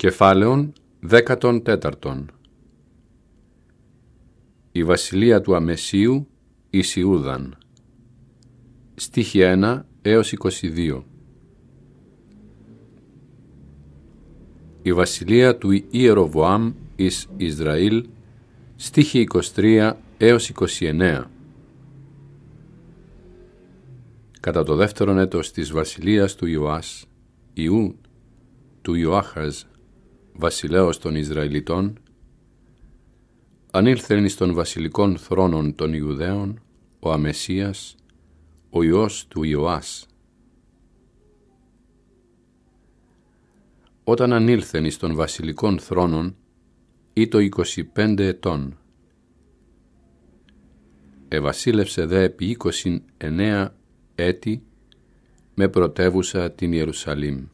Κεφάλαιον 14 Η Βασιλεία του Αμεσίου η Σιούδαν Στίχη 1 έως 22 Η Βασιλεία του Ιεροβοάμ εις Ισραήλ Στίχη 23 έως 29 Κατά το δεύτερον έτος της βασιλείας του Ιωάς, Ιού, του Ιωάχαζ, βασιλέως των Ισραηλιτών, ανήλθεν εις των βασιλικών θρόνων των Ιουδαίων, ο Αμεσίας, ο Υιός του Ιωάς. Όταν ανήλθεν εις των βασιλικών θρόνων, ή το 25 ετών, Ευασίλευσε δε επί 29 έτη με πρωτεύουσα την Ιερουσαλήμ.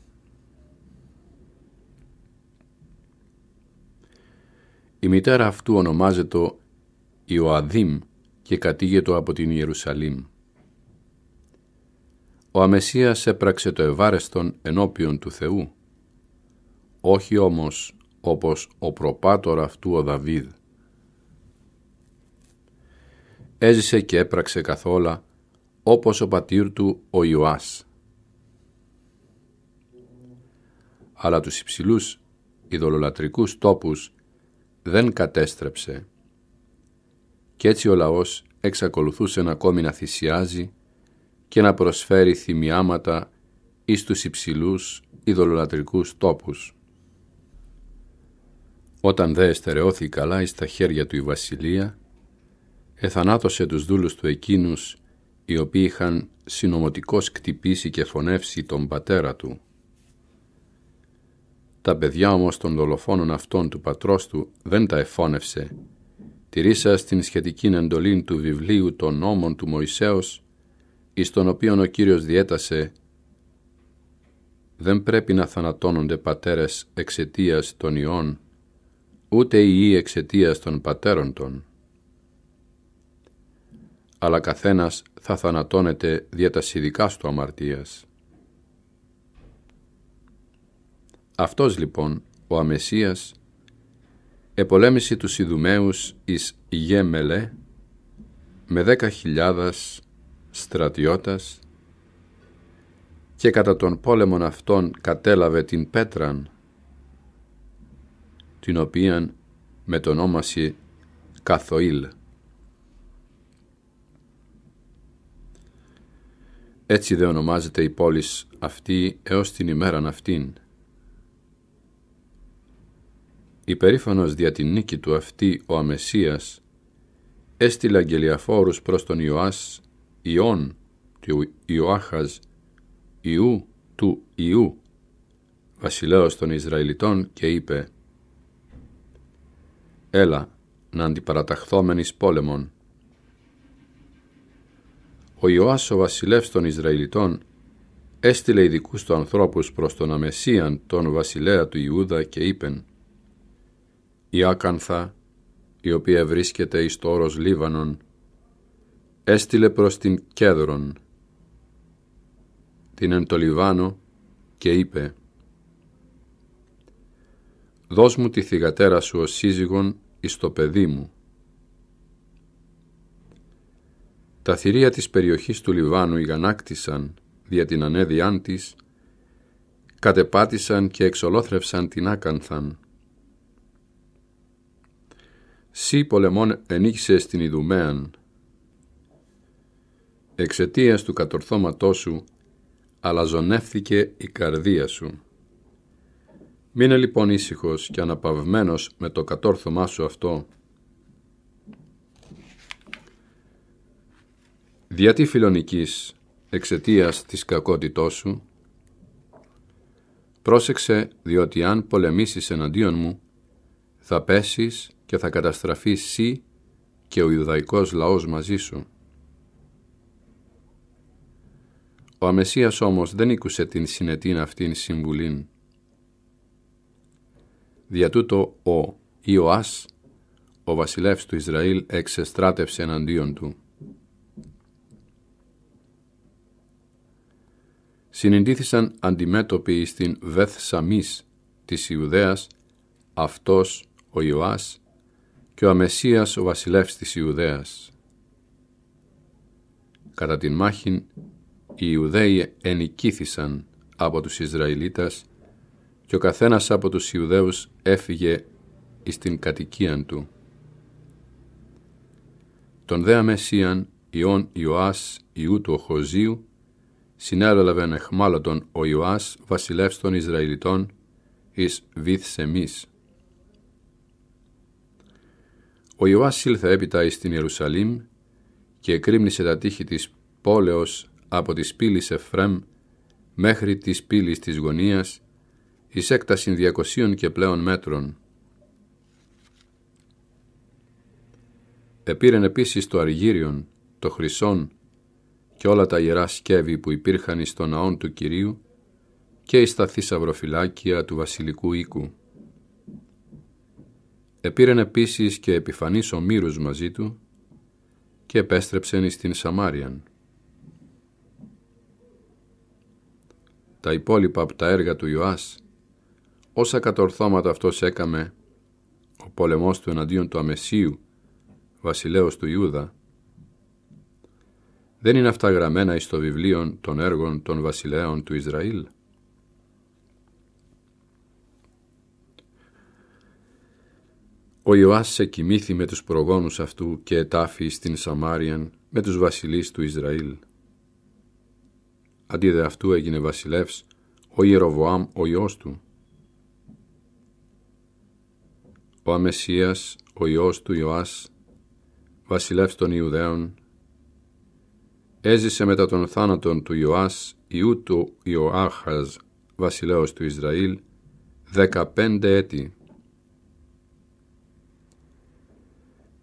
Η μητέρα αυτού ονομάζεται Ιωαδίμ και κατήγεται από την Ιερουσαλήμ. Ο Αμεσίας έπραξε το ευάρεστον ενώπιον του Θεού, όχι όμως όπως ο προπάτορα αυτού ο Δαβίδ. Έζησε και έπραξε καθόλα όπως ο πατήρ του ο Ιωάς. Αλλά τους υψηλούς ειδωλολατρικούς τόπους δεν κατέστρεψε. και έτσι ο λαός εξακολουθούσε να ακόμη να θυσιάζει και να προσφέρει θυμιάματα εις τους υψηλούς ειδωλολατρικούς τόπους. Όταν δε εστερεώθη καλά εις τα χέρια του η βασιλεία, εθανάτωσε τους δούλους του εκείνους οι οποίοι είχαν συνωμοτικώς κτυπήσει και φωνεύσει τον πατέρα του τα παιδιά όμως των δολοφόνων αυτών του πατρός του δεν τα εφώνευσε. Τηρήσα στην σχετική εντολή του βιβλίου των νόμων του Μωυσέως, εις τον οποίον ο Κύριος διέτασε «Δεν πρέπει να θανατώνονται πατέρες εξαιτίας των ιών, ούτε οι ιοί εξαιτίας των πατέρων των» αλλά καθένας θα θανατώνεται δια τα του αμαρτίας. Αυτός λοιπόν ο Αμεσίας επολέμησε τους Ιδουμαίους εις Γέμελε με δέκα χιλιάδας στρατιώτας και κατά τον πόλεμον αυτόν κατέλαβε την Πέτραν την οποίαν μετονόμασε Καθοήλ. Έτσι δε ονομάζεται η πόλη αυτή έως την ημέραν αυτήν υπερήφανος δια την νίκη του αυτή ο Αμεσίας, έστειλε αγγελιαφόρους προς τον Ιωάς, Ιών του Ιωάχας, Ιού του Ιού, βασιλέως των Ισραηλιτών και είπε «Έλα, να αντιπαραταχθώμεν εις πόλεμον». Ο Ιωάς ο βασιλεύς των Ισραηλιτών έστειλε ειδικούς του ανθρώπους προς τον Αμεσίαν τον βασιλέα του Ιούδα και είπεν η Άκανθα, η οποία βρίσκεται εις το όρος Λίβανον, έστειλε προς την Κέδρον, την εν το Λιβάνο και είπε «Δώσ' μου τη θυγατέρα σου ως σύζυγον εις το παιδί μου». Τα θηρία της περιοχής του Λιβάνου ηγανάκτησαν δια την ανέδειάν της, κατεπάτησαν και εξολόθρευσαν την Άκανθαν Σύ πολεμών ενίχισε στην Ιδουμέαν. Εξαιτίας του κατορθώματός σου, ζωνεύθηκε η καρδία σου. Μείνε λοιπόν ήσυχος και αναπαυμένος με το κατόρθωμά σου αυτό. Δια τη φιλονικής, εξαιτίας της κακότητός σου, πρόσεξε διότι αν πολεμήσεις εναντίον μου, θα πέσεις και θα καταστραφεί εσύ και ο Ιουδαϊκός λαός μαζί σου. Ο Αμεσίας όμως δεν ήκουσε την συνετήν αυτήν συμβουλήν. Δια τούτο ο Ιωάς, ο βασιλεύς του Ισραήλ, εξεστράτευσε εναντίον του. Συνεντήθησαν αντιμέτωποι στην Βεθ της Ιουδαίας, αυτός ο Ιωάς και ο Αμεσίας ο βασιλεύς της Ιουδαίας. Κατά την μάχη οι Ιουδαίοι ενικήθησαν από τους Ισραηλίτας και ο καθένας από τους Ιουδαίους έφυγε εις την κατοικίαν του. Τον δε Αμεσίαν Ιών Ιωάς Ιού του Οχοζίου συνέλαβεν εχμάλωτον ο Ιωάς βασιλεύς των Ισραηλιτών εις Βιθσεμίς. Ο Ιωάς ήλθε έπειτα εις την Ιερουσαλήμ και εκρύμνησε τα τείχη της πόλεως από τις πύλης Εφραίμ μέχρι τη πύλης της γωνίας εις έκταση 200 και πλέον μέτρων. Επήρεν επίσης το αργύριον, το χρυσόν και όλα τα ιερά σκεύη που υπήρχαν στον των του Κυρίου και εις τα θησαυροφυλάκια του βασιλικού οίκου. Επήρεν επίσης και ο ομήρου μαζί του και επέστρεψεν στην Σαμάριαν. Τα υπόλοιπα από τα έργα του Ιωάς, όσα κατορθώματα αυτός έκαμε, ο πόλεμός του εναντίον του Αμεσίου, βασιλέως του Ιούδα, δεν είναι αυτά γραμμένα εις το βιβλίο των έργων των βασιλέων του Ισραήλ. Ο Ιωάς κοιμήθη με τους προγόνους αυτού και ετάφη στην Σαμάριαν με τους βασιλείς του Ισραήλ. Αντί δε αυτού έγινε βασιλεύς ο Ιεροβοάμ ο Υιός του. Ο Αμεσίας ο Υιός του Ιωάς βασιλεύς των Ιουδαίων έζησε μετά τον θάνατον του Ιωάς Ιού του Ιωάχαζ βασιλέως του Ισραήλ δεκαπέντε έτη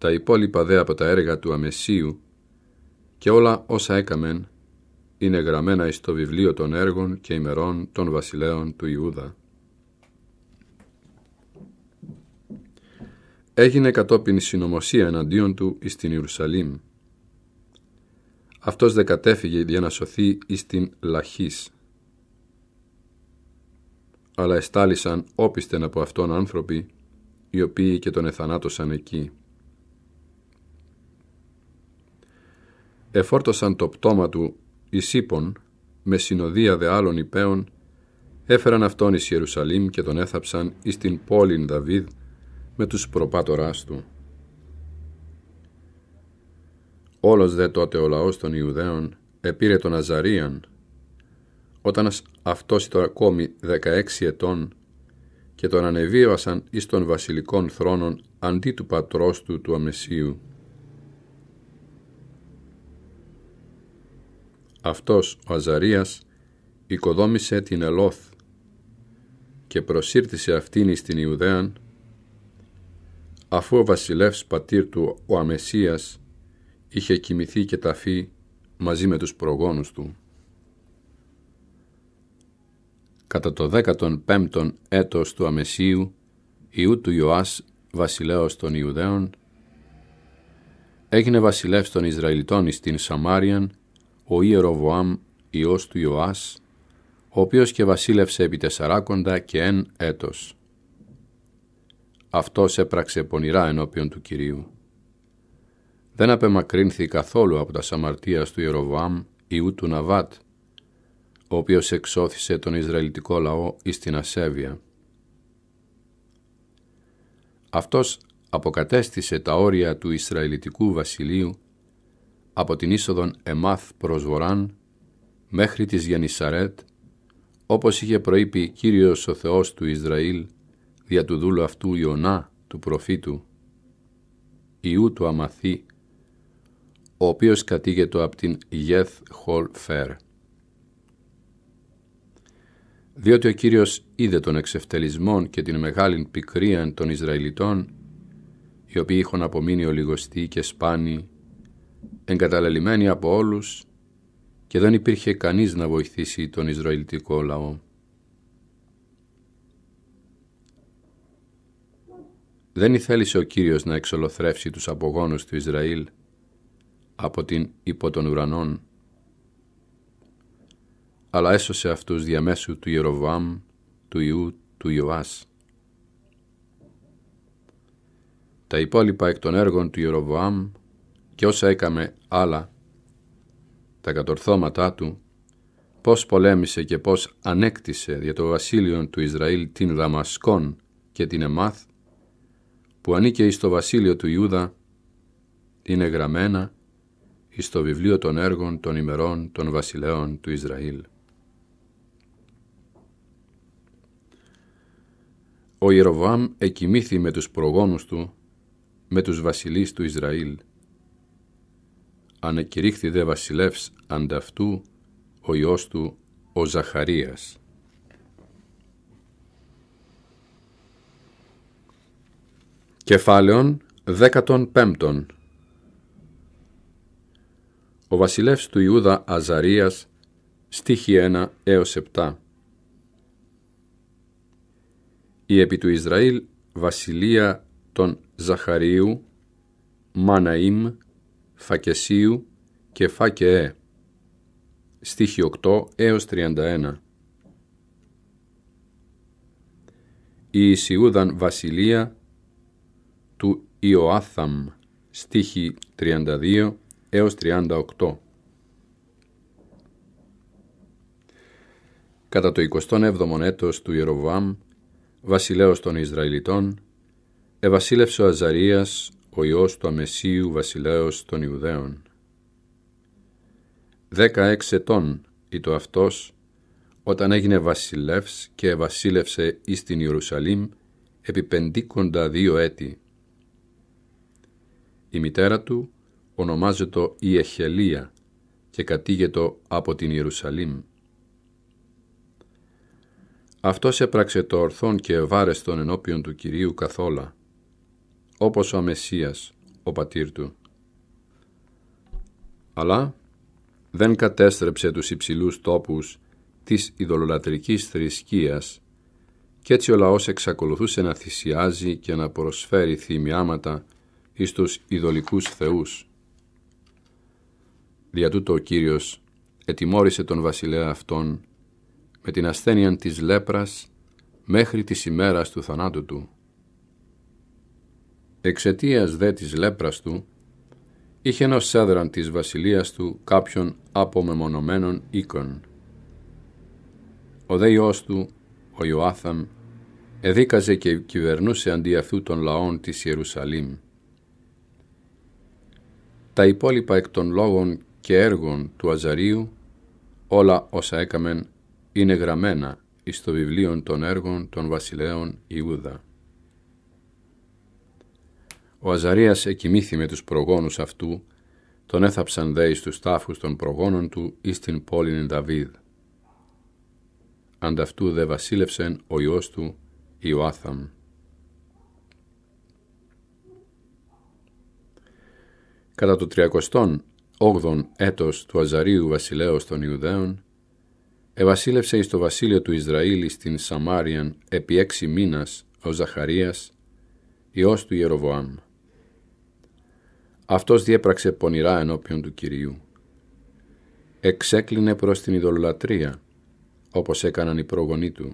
τα υπόλοιπα δε από τα έργα του Αμεσίου και όλα όσα έκαμεν είναι γραμμένα εις το βιβλίο των έργων και ημερών των βασιλέων του Ιούδα. Έγινε κατόπιν συνωμοσία εναντίον του εις την Ιερουσαλήμ. Αυτός δε κατέφυγε για να σωθεί εις την Λαχής. Αλλά εστάλησαν όπιστεν από αυτόν άνθρωποι, οι οποίοι και τον εθανάτωσαν εκεί. εφόρτωσαν το πτώμα του εις με συνοδεία δε άλλων υπέων, έφεραν αυτόν εις Ιερουσαλήμ και τον έθαψαν εις την πόλην Δαβίδ με τους προπάτοράς του. Όλος δε τότε ο λαός των Ιουδαίων επήρε τον Αζαρίαν, όταν αυτός ήταν ακόμη 16 ετών και τον ανεβίωσαν εις των βασιλικών θρόνων αντί του πατρός του του Αμεσίου. Αυτός ο Αζαρίας οικοδόμησε την Ελόθ και προσήρτησε αυτήν στην Ιουδαίαν αφού ο βασιλεύς πατήρ του ο Αμεσίας είχε κοιμηθεί και ταφεί μαζί με τους προγόνους του. Κατά το 15ο έτος του Αμεσίου, ιού του Ιωάς, βασιλέως των Ιουδαίων, έγινε βασιλεύς των Ισραηλιτών στην Σαμάριαν ο Ιεροβοάμ ιός του Ιωάς, ο οποίος και βασίλευσε επί τεσσαράκοντα και εν έτος. Αυτός έπραξε πονηρά ενώπιον του Κυρίου. Δεν απεμακρύνθη καθόλου από τα σαμαρτίας του Ιεροβοάμ ιού του Ναβάτ, ο οποίος εξώθησε τον Ισραηλιτικό λαό εις την ασέβεια. Αυτός αποκατέστησε τα όρια του Ισραηλιτικού βασιλείου από την είσοδον Εμάθ προς Βοράν μέχρι της Γενισαρέτ, όπως είχε προείπει Κύριος ο Θεός του Ισραήλ δια του δούλου αυτού Ιωνά του προφήτου, Ιού του Αμαθή, ο οποίος κατήγετο από την Γεθ Χολ Φέρ. Διότι ο Κύριος είδε τον εξευτελισμόν και την μεγάλη πικρίαν των Ισραηλιτών, οι οποίοι είχαν απομείνει ολιγοστεί και σπάνιοι εγκαταλελειμμένοι από όλους και δεν υπήρχε κανείς να βοηθήσει τον Ισραηλιτικό λαό. Δεν ήθελε ο Κύριος να εξολοθρεύσει τους απογόνους του Ισραήλ από την υπό των ουρανών, αλλά έσωσε αυτούς διαμέσου του Ιεροβάμ, του Ιού, του Ιωάς. Τα υπόλοιπα εκ των έργων του Ιεροβάμ και όσα έκαμε άλλα, τα κατορθώματά του, πώς πολέμησε και πώς ανέκτησε για το βασίλειο του Ισραήλ την Δαμασκόν και την Εμάθ, που ανήκε στο βασίλειο του Ιούδα, είναι γραμμένα εις το βιβλίο των έργων των ημερών των βασιλέων του Ισραήλ. Ο Ιεροβάμ εκοιμήθη με τους προγόνους του, με τους βασιλείς του Ισραήλ, ανεκηρύχθη δε βασιλεύς ανταυτού ο Υιός του ο Ζαχαρίας. Κεφάλαιον πέμπτον Ο βασιλεύς του Ιούδα Αζαρίας στίχη 1 έως 7 Η επί του Ισραήλ βασιλεία των Ζαχαρίου Μαναήμ Φακεσίου και Φακεέ. Ε. Στίχη 8 έως 31. Η Ισιούδαν Βασιλεία του Ιωάθαμ. Στίχη 32 έως 38. Κατά το 27ο έτος του Ιεροβάμ, βασιλέως των Ισραηλιτών, ευασίλευσε ο ετος του ιεροβαμ βασιλεως των ισραηλιτων εβασιλευσε ο αζαριας ο Υιός του Αμεσίου βασιλέως των Ιουδαίων. Δέκα έξ ετών ήτο αυτός, όταν έγινε βασιλεύς και βασίλευσε εις την Ιερουσαλήμ επί πεντήκοντα δύο έτη. Η μητέρα του ονομάζεται η Εχελία και κατήγετο από την Ιερουσαλήμ. Αυτός έπραξε το ορθόν και ευάρεστον ενώπιον του Κυρίου καθόλα όπως ο αμεσίας, ο πατήρ του. Αλλά δεν κατέστρεψε τους υψηλούς τόπους της ειδωλολατρικής θρησκείας και έτσι ο λαός εξακολουθούσε να θυσιάζει και να προσφέρει θυμιάματα εις τους ειδωλικούς θεούς. Δια τούτο ο Κύριος ετιμώρησε τον βασιλέα αυτόν με την ασθένεια της λέπρας μέχρι της ημέρας του θανάτου του. Εξαιτίας δε της λέπρας του, είχε ενός σέδραν της βασιλείας του κάποιον απομεμονωμένων οίκων. Ο δε του, ο Ιωάθαμ, εδίκαζε και κυβερνούσε αντί αυτού των λαών της Ιερουσαλήμ. Τα υπόλοιπα εκ των λόγων και έργων του Αζαρίου, όλα όσα έκαμεν, είναι γραμμένα εις το βιβλίο των έργων των βασιλέων Ιούδα. Ο Αζαρίας εκοιμήθη με τους προγόνους αυτού, τον έθαψαν δε εις τους τάφους των προγόνων του εις την πόλην Δαβίδ. Ανταυτού δε βασίλευσεν ο Υιός του Ιωάθαμ. Κατά το 38ο έτος του Αζαρίου βασιλέως των Ιουδαίων, εβασίλευσε εις το βασίλειο του Ισραήλ στην Σαμάριαν επί έξι μήνας ο Ζαχαρίας, Υιός του Ιεροβοάμ. Αυτός διέπραξε πονηρά ενώπιον του Κυρίου. Εξέκλεινε προς την ειδωλολατρία, όπως έκαναν οι προγονείς του.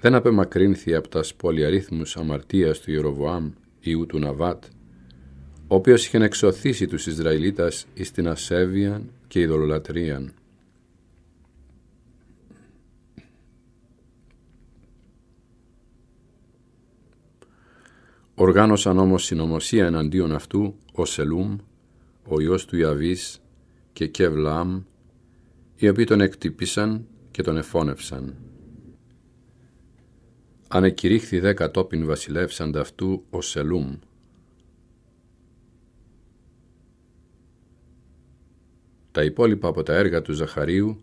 Δεν απεμακρύνθη από τα σπολιαρίθμους αμαρτίας του Ιεροβοάμ, ιού του Ναβάτ, ο οποίος είχε εξωθήσει τους Ισραηλίτας εις την ασέβεια και ειδωλολατρίαν. Οργάνωσαν όμως συνωμοσία εναντίον αυτού ο Σελούμ, ο Υιός του Ιαβής και Κεβλαμ, οι οποίοι τον εκτυπήσαν και τον εφώνευσαν. Ανεκηρύχθη δε κατόπιν βασιλεύσαντα αυτού ο Σελούμ. Τα υπόλοιπα από τα έργα του Ζαχαρίου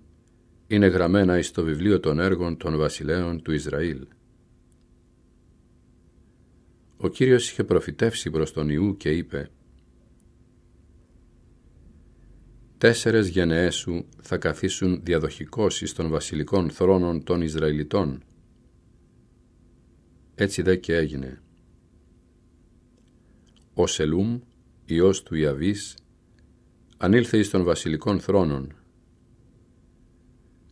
είναι γραμμένα εις το βιβλίο των έργων των βασιλέων του Ισραήλ. Ο Κύριος είχε προφητεύσει προς τον Ιού και είπε «Τέσσερες γενναίες σου θα καθίσουν διαδοχικώς εις των βασιλικών θρόνων των Ισραηλιτών». Έτσι δε και έγινε. Ο Σελούμ, Υιός του Ιαβής, ανήλθε εις των βασιλικών θρόνων.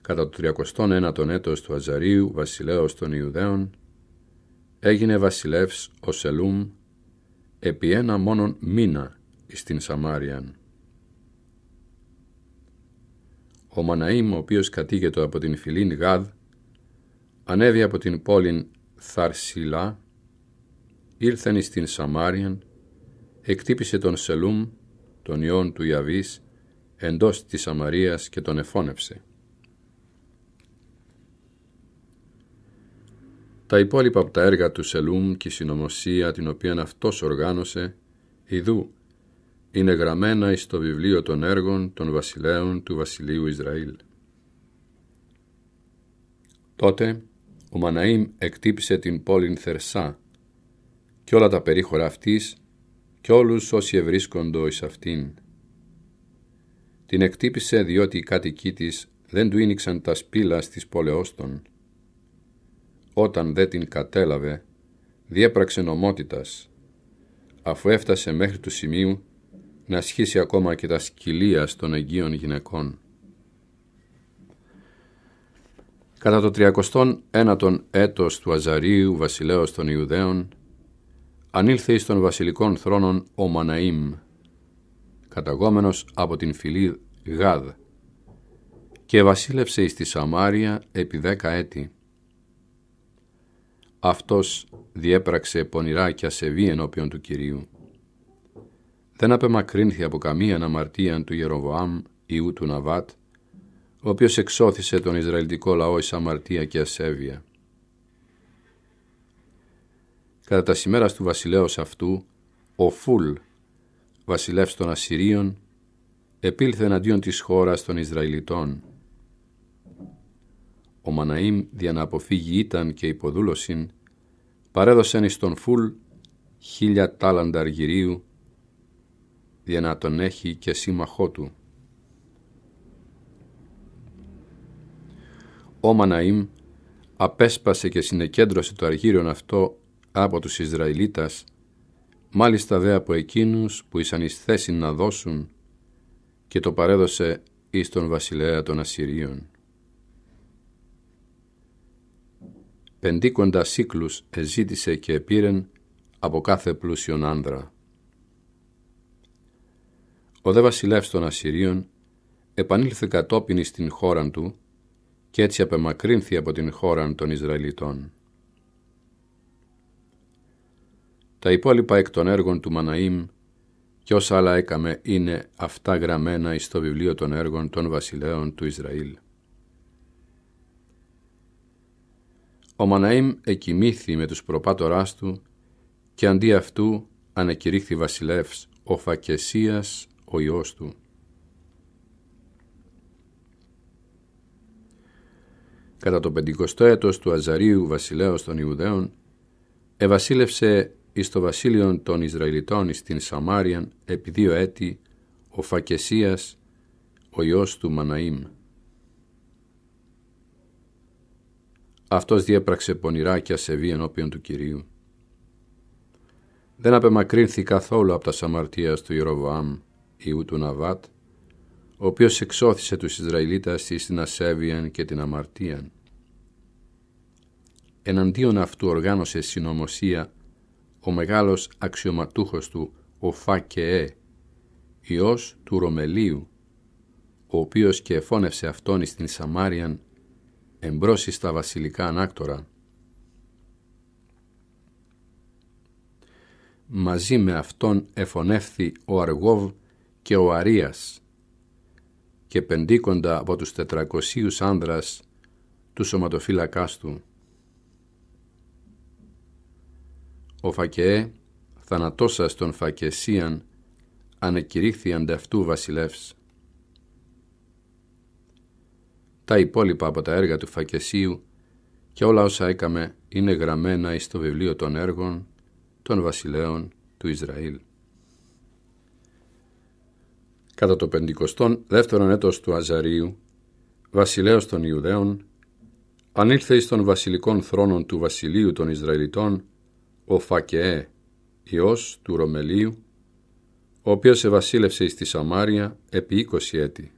Κατά το 31 ο έτος του Αζαρίου, βασιλέως των Ιουδαίων, έγινε βασιλεύς ο Σελούμ επί ένα μόνον μήνα στην Σαμάριαν. Ο Μαναήμ, ο οποίος κατήγεται από την φυλήν Γάδ, ανέβη από την πόλη Θαρσιλά, ήλθεν στην Σαμάριαν, εκτύπησε τον Σελούμ, τον ιόν του Ιαβής, εντός της Σαμαρίας και τον εφώνευσε. Τα υπόλοιπα από τα έργα του Σελούμ και η συνωμοσία την οποία αυτός οργάνωσε, ιδού, είναι γραμμένα εις το βιβλίο των έργων των βασιλέων του βασιλείου Ισραήλ. Τότε ο Μαναήμ εκτύπησε την πόλη Θερσά και όλα τα περίχωρα αυτής και όλους όσοι ευρίσκοντο εις αυτήν. Την εκτύπησε διότι οι κάτοικοί της δεν του ίνιξαν τα σπήλα στις πόλεώς των όταν δεν την κατέλαβε, διέπραξε νομότητας, αφού έφτασε μέχρι του σημείου να σχίσει ακόμα και τα σκυλία των εγγύων γυναικών. Κατά το 39ο έτος του Αζαρίου, βασιλέως των Ιουδαίων, ανήλθε εις των βασιλικών θρόνων ο Μαναΐμ, καταγόμενος από την φυλή Γάδ, και βασίλευσε εις τη Σαμάρια επί δέκα έτη αυτός διέπραξε πονηρά και ασεβή ενώπιον του Κυρίου. Δεν απεμακρύνθη από καμία αναμαρτία του Ιεροβοάμ ιού του Ναβάτ, ο οποίος εξώθησε τον Ισραηλιτικό λαό εις αμαρτία και ασέβεια. Κατά τα σημέρας του βασιλέως αυτού, ο Φουλ, βασιλεύς των Ασσυρίων, επήλθε εναντίον της χώρας των Ισραηλιτών. Ο Μαναήμ δια να αποφύγει ήταν και υποδούλωσιν, παρέδωσεν εις τον Φουλ χίλια τάλαντα αργυρίου, για να τον έχει και σύμμαχό του. Ο Μαναήμ απέσπασε και συνεκέντρωσε το αργύριον αυτό από τους Ισραηλίτας, μάλιστα δε από εκείνους που ήσαν εις θέση να δώσουν και το παρέδωσε εις τον βασιλέα των Ασσυρίων. πεντήκοντα σύκλους εζήτησε και επήρεν από κάθε πλούσιον άνδρα. Ο δε βασιλεύς των Ασσυρίων επανήλθε κατόπιν στην χώραν του και έτσι απεμακρύνθη από την χώραν των Ισραηλιτών. Τα υπόλοιπα εκ των έργων του Μαναΐμ και όσα άλλα έκαμε είναι αυτά γραμμένα εις το βιβλίο των έργων των βασιλέων του Ισραήλ. Ο Μαναήμ εκοιμήθη με τους προπάτοράς του και αντί αυτού ανακηρύχθη βασιλεύς ο Φακεσίας ο ιός του. Κατά το πεντηκοστό έτος του Αζαρίου βασιλέως των Ιουδαίων εβασίλευσε εις το βασίλειο των Ισραηλιτών στην Σαμάριαν επί δύο έτη ο Φακεσίας ο ιός του Μαναήμ. Αυτός διέπραξε πονηρά και ασεβή ενώπιον του Κυρίου. Δεν απεμακρύνθη καθόλου από τα σαμαρτία του Ιεροβάμ, ιού του Ναβάτ, ο οποίος εξώθησε τους Ισραηλίτας εις την ασέβεια και την αμαρτία. Εναντίον αυτού οργάνωσε συνωμοσία ο μεγάλος αξιωματούχος του, ο Φακεέ, ιός του Ρωμελίου, ο οποίος και εφώνευσε αυτόν στην Σαμάριαν εμπρός στα βασιλικά ανάκτορα. Μαζί με αυτόν εφωνεύθη ο Αργόβ και ο Αρίας και πεντήκοντα από τους τετρακοσίους άνδρας του σωματοφύλακάς του. Ο Φακεέ, θανατώσας των Φακεσίαν, ανεκηρύχθη αυτού βασιλεύς. Τα υπόλοιπα από τα έργα του Φακεσίου και όλα όσα έκαμε είναι γραμμένα εις το βιβλίο των έργων των βασιλέων του Ισραήλ. Κατά το 52ο έτος του Αζαρίου, βασιλέος των Ιουδαίων, ανήλθε εις των βασιλικών θρόνων του βασιλείου των Ισραηλιτών ο Φακεέ, ιός του Ρωμελίου, ο οποίος εβασίλευσε εις τη Σαμάρια επί 20 έτη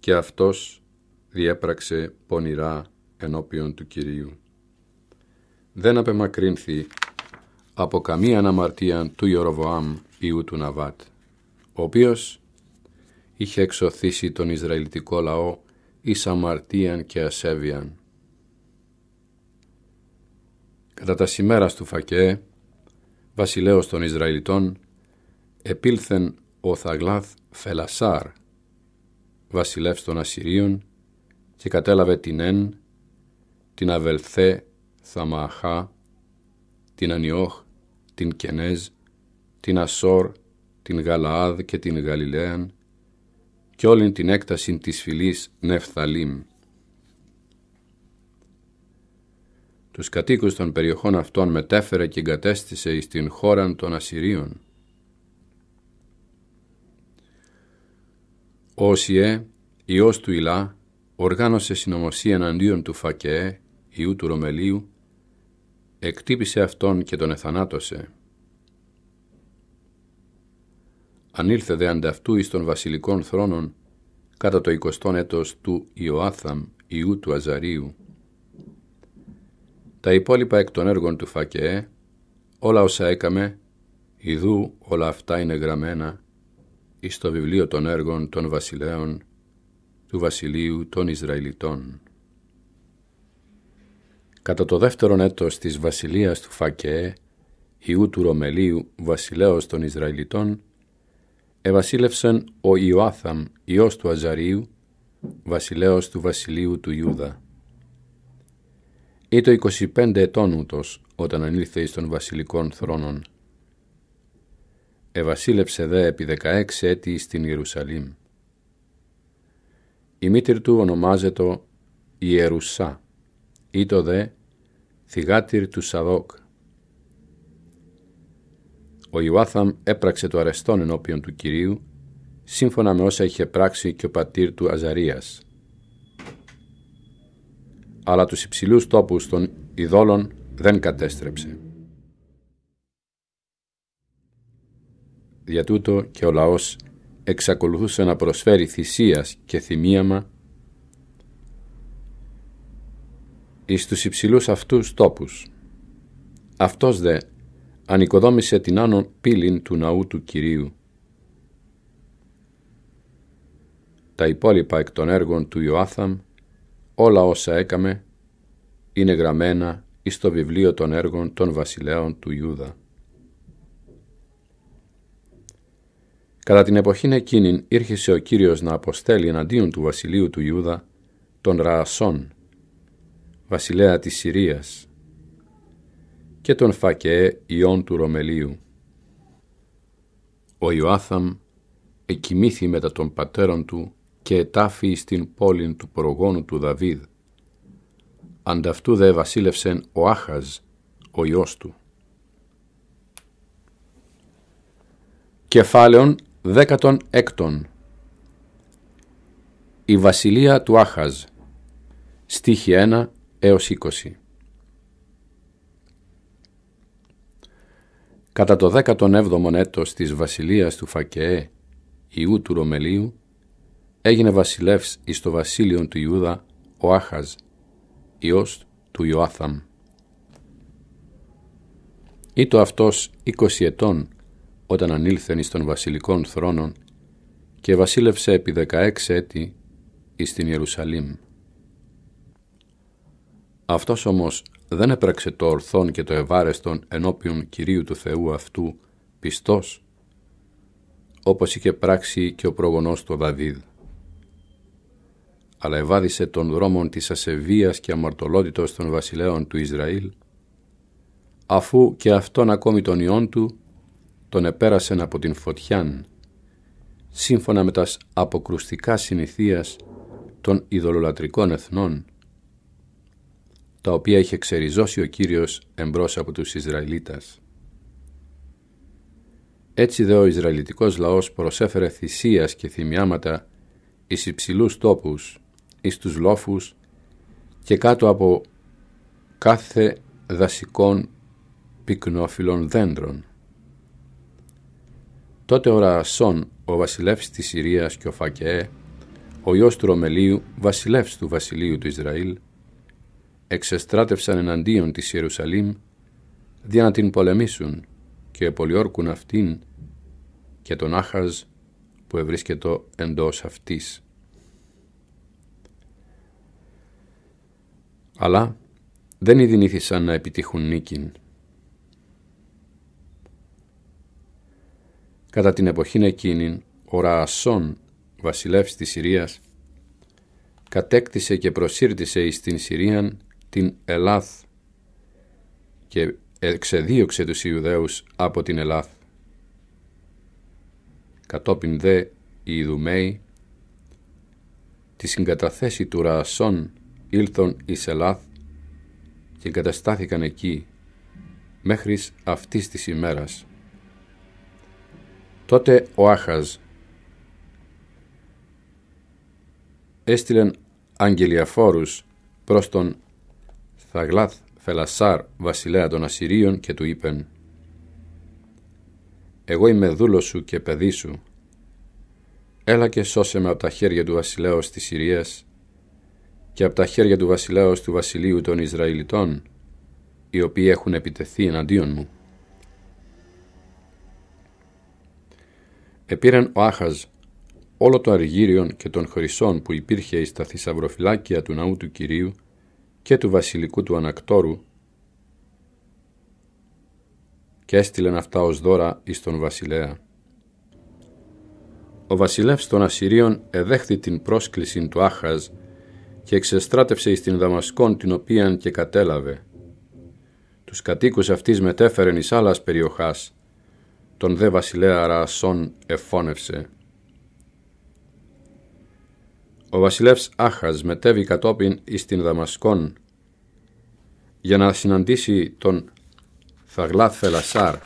και αυτός διέπραξε πονηρά ενώπιον του Κυρίου. Δεν απεμακρύνθη από καμία αναμαρτία του Ιωροβοάμ ιού του Ναβάτ, ο οποίος είχε εξωθήσει τον Ισραηλιτικό λαό εις αμαρτίαν και ασέβιαν. Κατά τα σημέρας του Φακέ, βασιλέως των Ισραηλιτών, επήλθεν ο Θαγλάθ Φελασάρ, βασιλεύς των Ασσυρίων και κατέλαβε την Εν, την Αβελθέ Θαμαχά, την Ανιόχ, την Κενέζ, την Ασόρ, την Γαλαάδ και την Γαλιλαίαν και όλην την έκταση της φυλής Νεφθαλήμ. Τους κατοίκους των περιοχών αυτών μετέφερε και εγκατέστησε εις την χώραν των Ασσυρίων. Όσιε, ιός του ιλά, οργάνωσε συνωμοσία εναντίον του Φακεέ, ιού του Ρωμελίου, εκτύπησε αυτόν και τον εθανάτωσε. Ανήλθε δε ανταυτού εις των βασιλικών θρόνων, κατά το 20 έτος του Ιωάθαμ, ιού του Αζαρίου. Τα υπόλοιπα εκ των έργων του Φακεέ, όλα όσα έκαμε, ιδού όλα αυτά είναι γραμμένα εις το βιβλίο των έργων των βασιλέων του βασιλείου των Ισραηλιτών. Κατά το δεύτερον έτος της βασιλείας του Φακέ, ιού του Ρωμελίου, βασιλέως των Ισραηλιτών, εβασίλευσαν ο Ιωάθαμ, ιός του Αζαρίου, βασιλέως του βασιλείου του Ιούδα. Ήτο 25 ετών ούτως, όταν ανήλθε εις των βασιλικών θρόνων Εβασίλεψε δε επί δεκαέξι έτη στην Ιερουσαλήμ. Η μήτρη του ονομάζεται Ιερουσά, ή το δε θυγάτηρ του Σαδόκ. Ο Ιουάθαμ έπραξε το αρεστόν ενώπιον του Κυρίου, σύμφωνα με όσα είχε πράξει και ο πατήρ του Αζαρίας. Αλλά τους υψηλούς τόπους των ειδόλων δεν κατέστρεψε. Δια τούτο και ο λαός εξακολουθούσε να προσφέρει θυσίας και θυμίαμα εις τους υψηλούς αυτούς τόπους. Αυτός δε ανοικοδόμησε την άνω πύλην του ναού του Κυρίου. Τα υπόλοιπα εκ των έργων του Ιωάθαμ, όλα όσα έκαμε, είναι γραμμένα εις το βιβλίο των έργων των βασιλέων του Ιούδα. Κατά την εποχή εκείνην ήρχεσε ο Κύριος να αποστέλει εναντίον του βασιλείου του Ιούδα τον Ραασόν, βασιλέα της Συρίας, και τον Φακεέ, ιών του Ρωμελίου. Ο Ιωάθαμ εκοιμήθη μετά των πατέρων του και ετάφη στην πόλη του προγόνου του Δαβίδ. Ανταυτού δε βασίλευσεν ο Άχαζ, ο γιος του. Κεφάλαιον Δέκατον έκτον Η βασιλεία του Άχαζ Στίχη 1 έως 20 Κατά το 17ο έτος της βασιλείας του Φακεέ, Ιού του Ρωμελίου, έγινε βασιλεύς εις το βασίλειον του Ιούδα ο Άχαζ, Υιός του Ιωάθαμ. Ήτο αυτός 20 ετών όταν ανήλθεν εις των βασιλικών θρόνων και βασίλευσε επί 16 έτη εις την Ιερουσαλήμ. Αυτός όμως δεν έπραξε το ορθόν και το ευάρεστον ενώπιον Κυρίου του Θεού αυτού πιστός, όπως είχε πράξει και ο προγονός του Δαβίδ. Αλλά ευάδισε τον δρόμων της ασεβίας και αμαρτωλότητος των βασιλέων του Ισραήλ, αφού και αυτόν ακόμη τον ιόν του τον επέρασεν από την φωτιάν, σύμφωνα με τας αποκρουστικά συνηθίας των ειδωλολατρικών εθνών, τα οποία είχε ξεριζώσει ο Κύριος εμπρός από τους Ισραηλίτας. Έτσι δε ο Ισραηλιτικός λαός προσέφερε θυσίας και θυμιάματα εις υψηλούς τόπους, εις τους λόφους και κάτω από κάθε δασικών πυκνόφιλων δέντρων. Τότε ο Ρασόν, ο βασιλεύς της Συρίας και ο Φακεέ, ο γιος του Ρωμελίου, βασιλεύς του βασιλείου του Ισραήλ, εξεστράτευσαν εναντίον της Ιερουσαλήμ, δια να την πολεμήσουν και πολιόρκουν αυτήν και τον Άχαζ που ευρίσκεται εντός αυτής. Αλλά δεν ειδηνήθησαν να επιτύχουν νίκην Κατά την εποχή εκείνη, ο Ραασόν, βασιλεύς της Συρίας, κατέκτησε και προσήρτησε εις την Συρίαν την Ελάθ και εξεδίωξε τους Ιουδαίους από την Ελάθ. Κατόπιν δε οι Ιδουμαίοι τη συγκαταθέση του Ραασόν ήλθον εις Ελάθ και εγκαταστάθηκαν εκεί μέχρι αυτής της ημέρας. Τότε ο Άχαζ έστειλε αγγελιαφόρους προς τον Θαγλάθ Φελασάρ βασιλέα των Ασσυρίων και του είπεν «Εγώ είμαι δούλος σου και παιδί σου. Έλα και σώσε με από τα χέρια του βασιλέως της Συρίας και από τα χέρια του βασιλέως του βασιλείου των Ισραηλιτών, οι οποίοι έχουν επιτεθεί εναντίον μου». Επήραν ο Άχαζ όλο το αργύριον και των χρυσών που υπήρχε εις τα θησαυροφυλάκια του ναού του Κυρίου και του βασιλικού του Ανακτόρου και έστειλαν αυτά ως δώρα εις τον βασιλέα. Ο βασιλεύς των Ασσυρίων εδέχθη την πρόσκληση του Άχαζ και εξεστράτευσε εις την Δαμασκόν την οποίαν και κατέλαβε. Τους κατοίκους αυτής μετέφερεν εις άλλας περιοχάς τον δε βασιλέα Ραασόν εφώνευσε. Ο βασιλεύς Άχας μετέβη κατόπιν εις την Δαμασκόν για να συναντήσει τον Θαγλάθ Θελασάρ,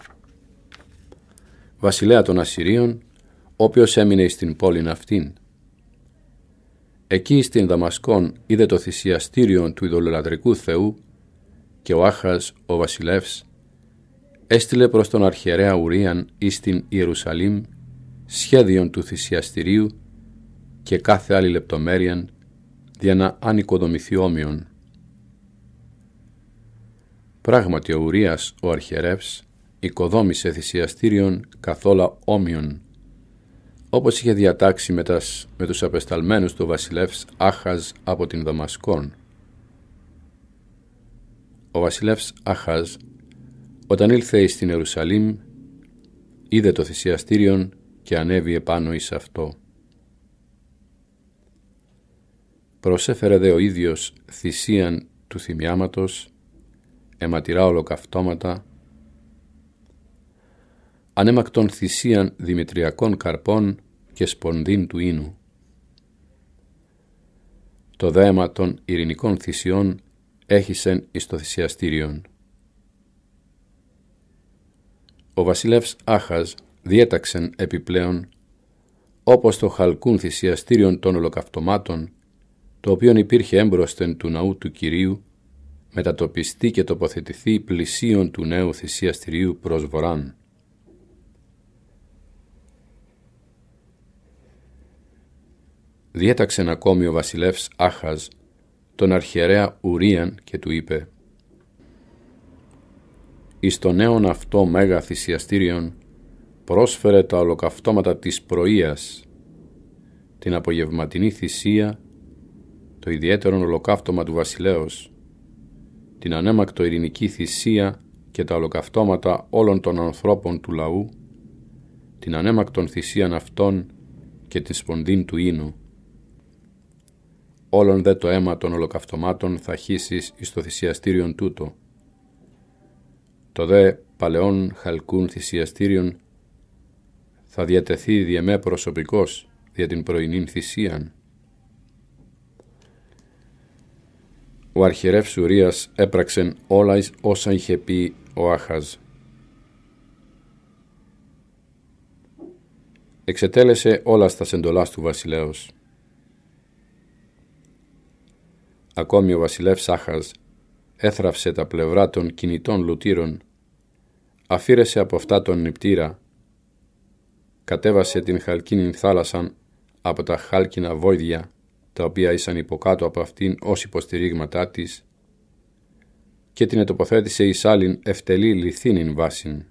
βασιλέα των Ασσυρίων, οποίος έμεινε στην πόλη αυτήν. Εκεί στην Δαμασκόν είδε το θυσιαστήριο του ιδωλολατρικού Θεού και ο Άχας, ο βασιλεύς, έστειλε προς τον αρχιερέα Ουρίαν εις την Ιερουσαλήμ σχέδιον του θυσιαστηρίου και κάθε άλλη λεπτομέρειαν για να ανοικοδομηθεί όμοιον. Πράγματι ο Ουρίας ο αρχιερεύς οικοδόμησε θυσιαστήριον καθόλα όμοιον, όπως είχε διατάξει με, τας, με τους απεσταλμένους του βασιλεύς Άχαζ από την Δαμασκόν. Ο βασιλεύς Άχαζ όταν ήλθε στην Ιερουσαλήμ, είδε το θυσιαστήριον και ανέβη επάνω εις αυτό. Προσέφερε δε ο ίδιος θυσίαν του θυμιάματος, αιματηρά ολοκαυτώματα, ανέμακτον θυσίαν δημητριακών καρπών και σπονδύν του ίνου. Το δέμα των ειρηνικών θυσιών έχισεν εις το θυσιαστήριον ο βασιλεύς Άχας διέταξεν επιπλέον όπως το χαλκούν θυσιαστήριον των ολοκαυτωμάτων, το οποίο υπήρχε έμπροσθεν του ναού του Κυρίου, μετατοπιστεί και τοποθετηθεί πλησίον του νέου θυσιαστηρίου προς βοράν. Διέταξεν ακόμη ο βασιλεύς Άχας τον αρχιερέα Ουρίαν και του είπε εις το νέον αυτό μέγα θυσιαστήριον πρόσφερε τα ολοκαυτώματα της πρωίας, την απογευματινή θυσία, το ιδιαίτερο ολοκαύτωμα του βασιλέως, την ανέμακτο ειρηνική θυσία και τα ολοκαυτώματα όλων των ανθρώπων του λαού, την ανέμακτον θυσίαν αυτών και την σπονδύν του ίνου. Όλον δε το αίμα των ολοκαυτωμάτων θα χύσεις εις το θυσιαστήριον τούτο, το δε παλαιόν χαλκούν θυσιαστήριον θα διατεθεί διεμέ προσωπικός δια την πρωινήν θυσίαν. Ο αρχιερεύς Ουρίας έπραξεν όλα όσα είχε πει ο Άχαζ. Εξετέλεσε όλα στα σεντολάς του βασιλέως. Ακόμη ο βασιλεύς Άχαζ έθραυσε τα πλευρά των κινητών λουτήρων, αφήρεσε από αυτά τον νηπτήρα, κατέβασε την χαλκίνη θάλασσαν από τα χάλκινα βόηδια, τα οποία ήσαν υποκάτω από αυτήν ως υποστηρίγματά της, και την ετοποθέτησε εις άλλην ευτελή λιθίνην βάσιν.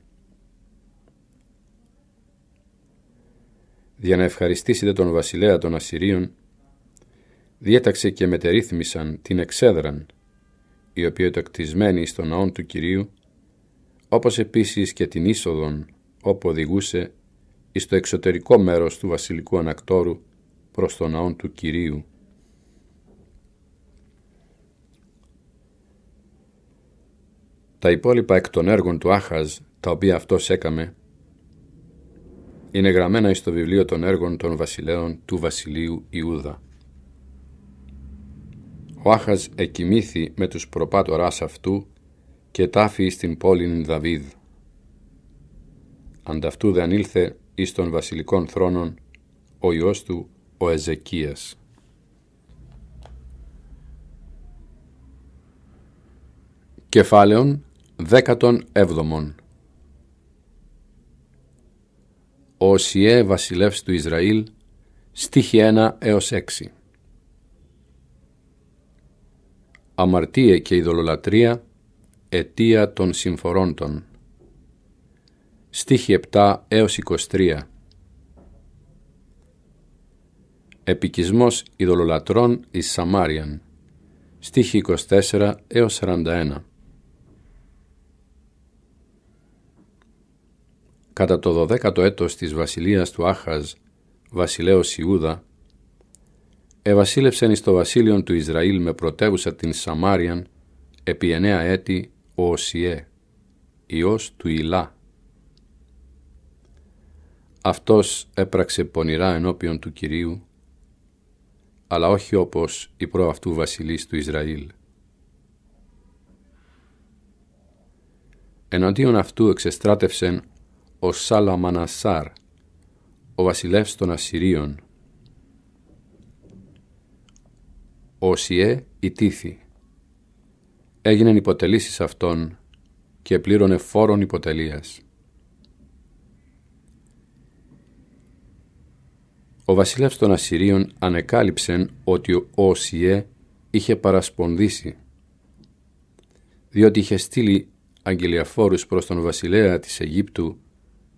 Για να ευχαριστήσετε τον βασιλέα των Ασσυρίων, διέταξε και μετερίθμισαν την εξέδραν, η οποία κτισμένη στο ναόν του Κυρίου, όπως επίσης και την είσοδον όπου οδηγούσε εις το εξωτερικό μέρος του βασιλικού ανακτόρου προς το ναόν του Κυρίου. Τα υπόλοιπα εκ των έργων του Άχαζ, τα οποία αυτός έκαμε, είναι γραμμένα εις το βιβλίο των έργων των βασιλέων του βασιλείου Ιούδα. Ο Άχας εκοιμήθη με τους προπάτοράς αυτού και τάφη στην πόλη Δαβίδ. Ανταυτού δεν ήλθε εις των βασιλικών θρόνων ο Υιός του ο Εζεκίας. Κεφάλαιον δέκατον έβδομον Ο Σιέ βασιλεύς του Ισραήλ στίχη 1 έως 6 αμαρτία και ειδωλολατρία, αιτία των συμφορώντων των. Στίχη 7 έως 23 Επικισμός ειδωλολατρών εις Σαμάριαν Στίχη 24 έως 41 Κατά το 12ο έτος της βασιλείας του Άχαζ, βασιλέως Ιούδα, εβασίλευσεν εις το βασίλειον του Ισραήλ με πρωτεύουσα την Σαμάριαν επί εννέα έτη ο Οσιέ, ιός του Ιλά. Αυτός έπραξε πονηρά ενώπιον του Κυρίου, αλλά όχι όπως η προαυτού βασιλής του Ισραήλ. Εναντίον αυτού εξεστράτευσεν ο Σάλαμανασάρ, ο βασιλεύς των Ασσυρίων, όσιε τήθη. Έγιναν υποτελήσεις αυτών και πλήρωνε φόρων υποτελείας. Ο βασιλεύς των Ασσυρίων ανεκάλυψεν ότι ο Όσιε είχε παρασπονδύσει, διότι είχε στείλει αγγελιαφόρους προς τον βασιλέα της Αιγύπτου,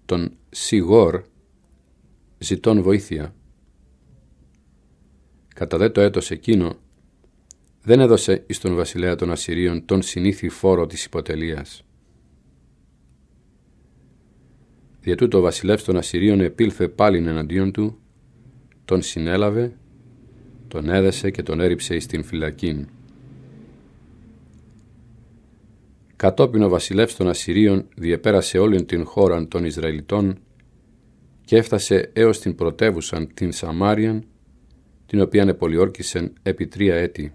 τον Σιγόρ, ζητών βοήθεια. Κατά δε το έτος εκείνο, δεν έδωσε εις τον βασιλέα των Ασσυρίων τον συνήθι φόρο της υποτελείας. Δια τούτο ο βασιλεύς των Ασσυρίων επήλθε πάλιν εναντίον του, τον συνέλαβε, τον έδεσε και τον έριψε εις την φυλακήν. Κατόπιν ο βασιλεύς των Ασσυρίων διεπέρασε όλην την χώραν των Ισραηλιτών και έφτασε έως την πρωτεύουσαν την Σαμάριαν, την οποία επολιόρκησεν επί τρία έτη.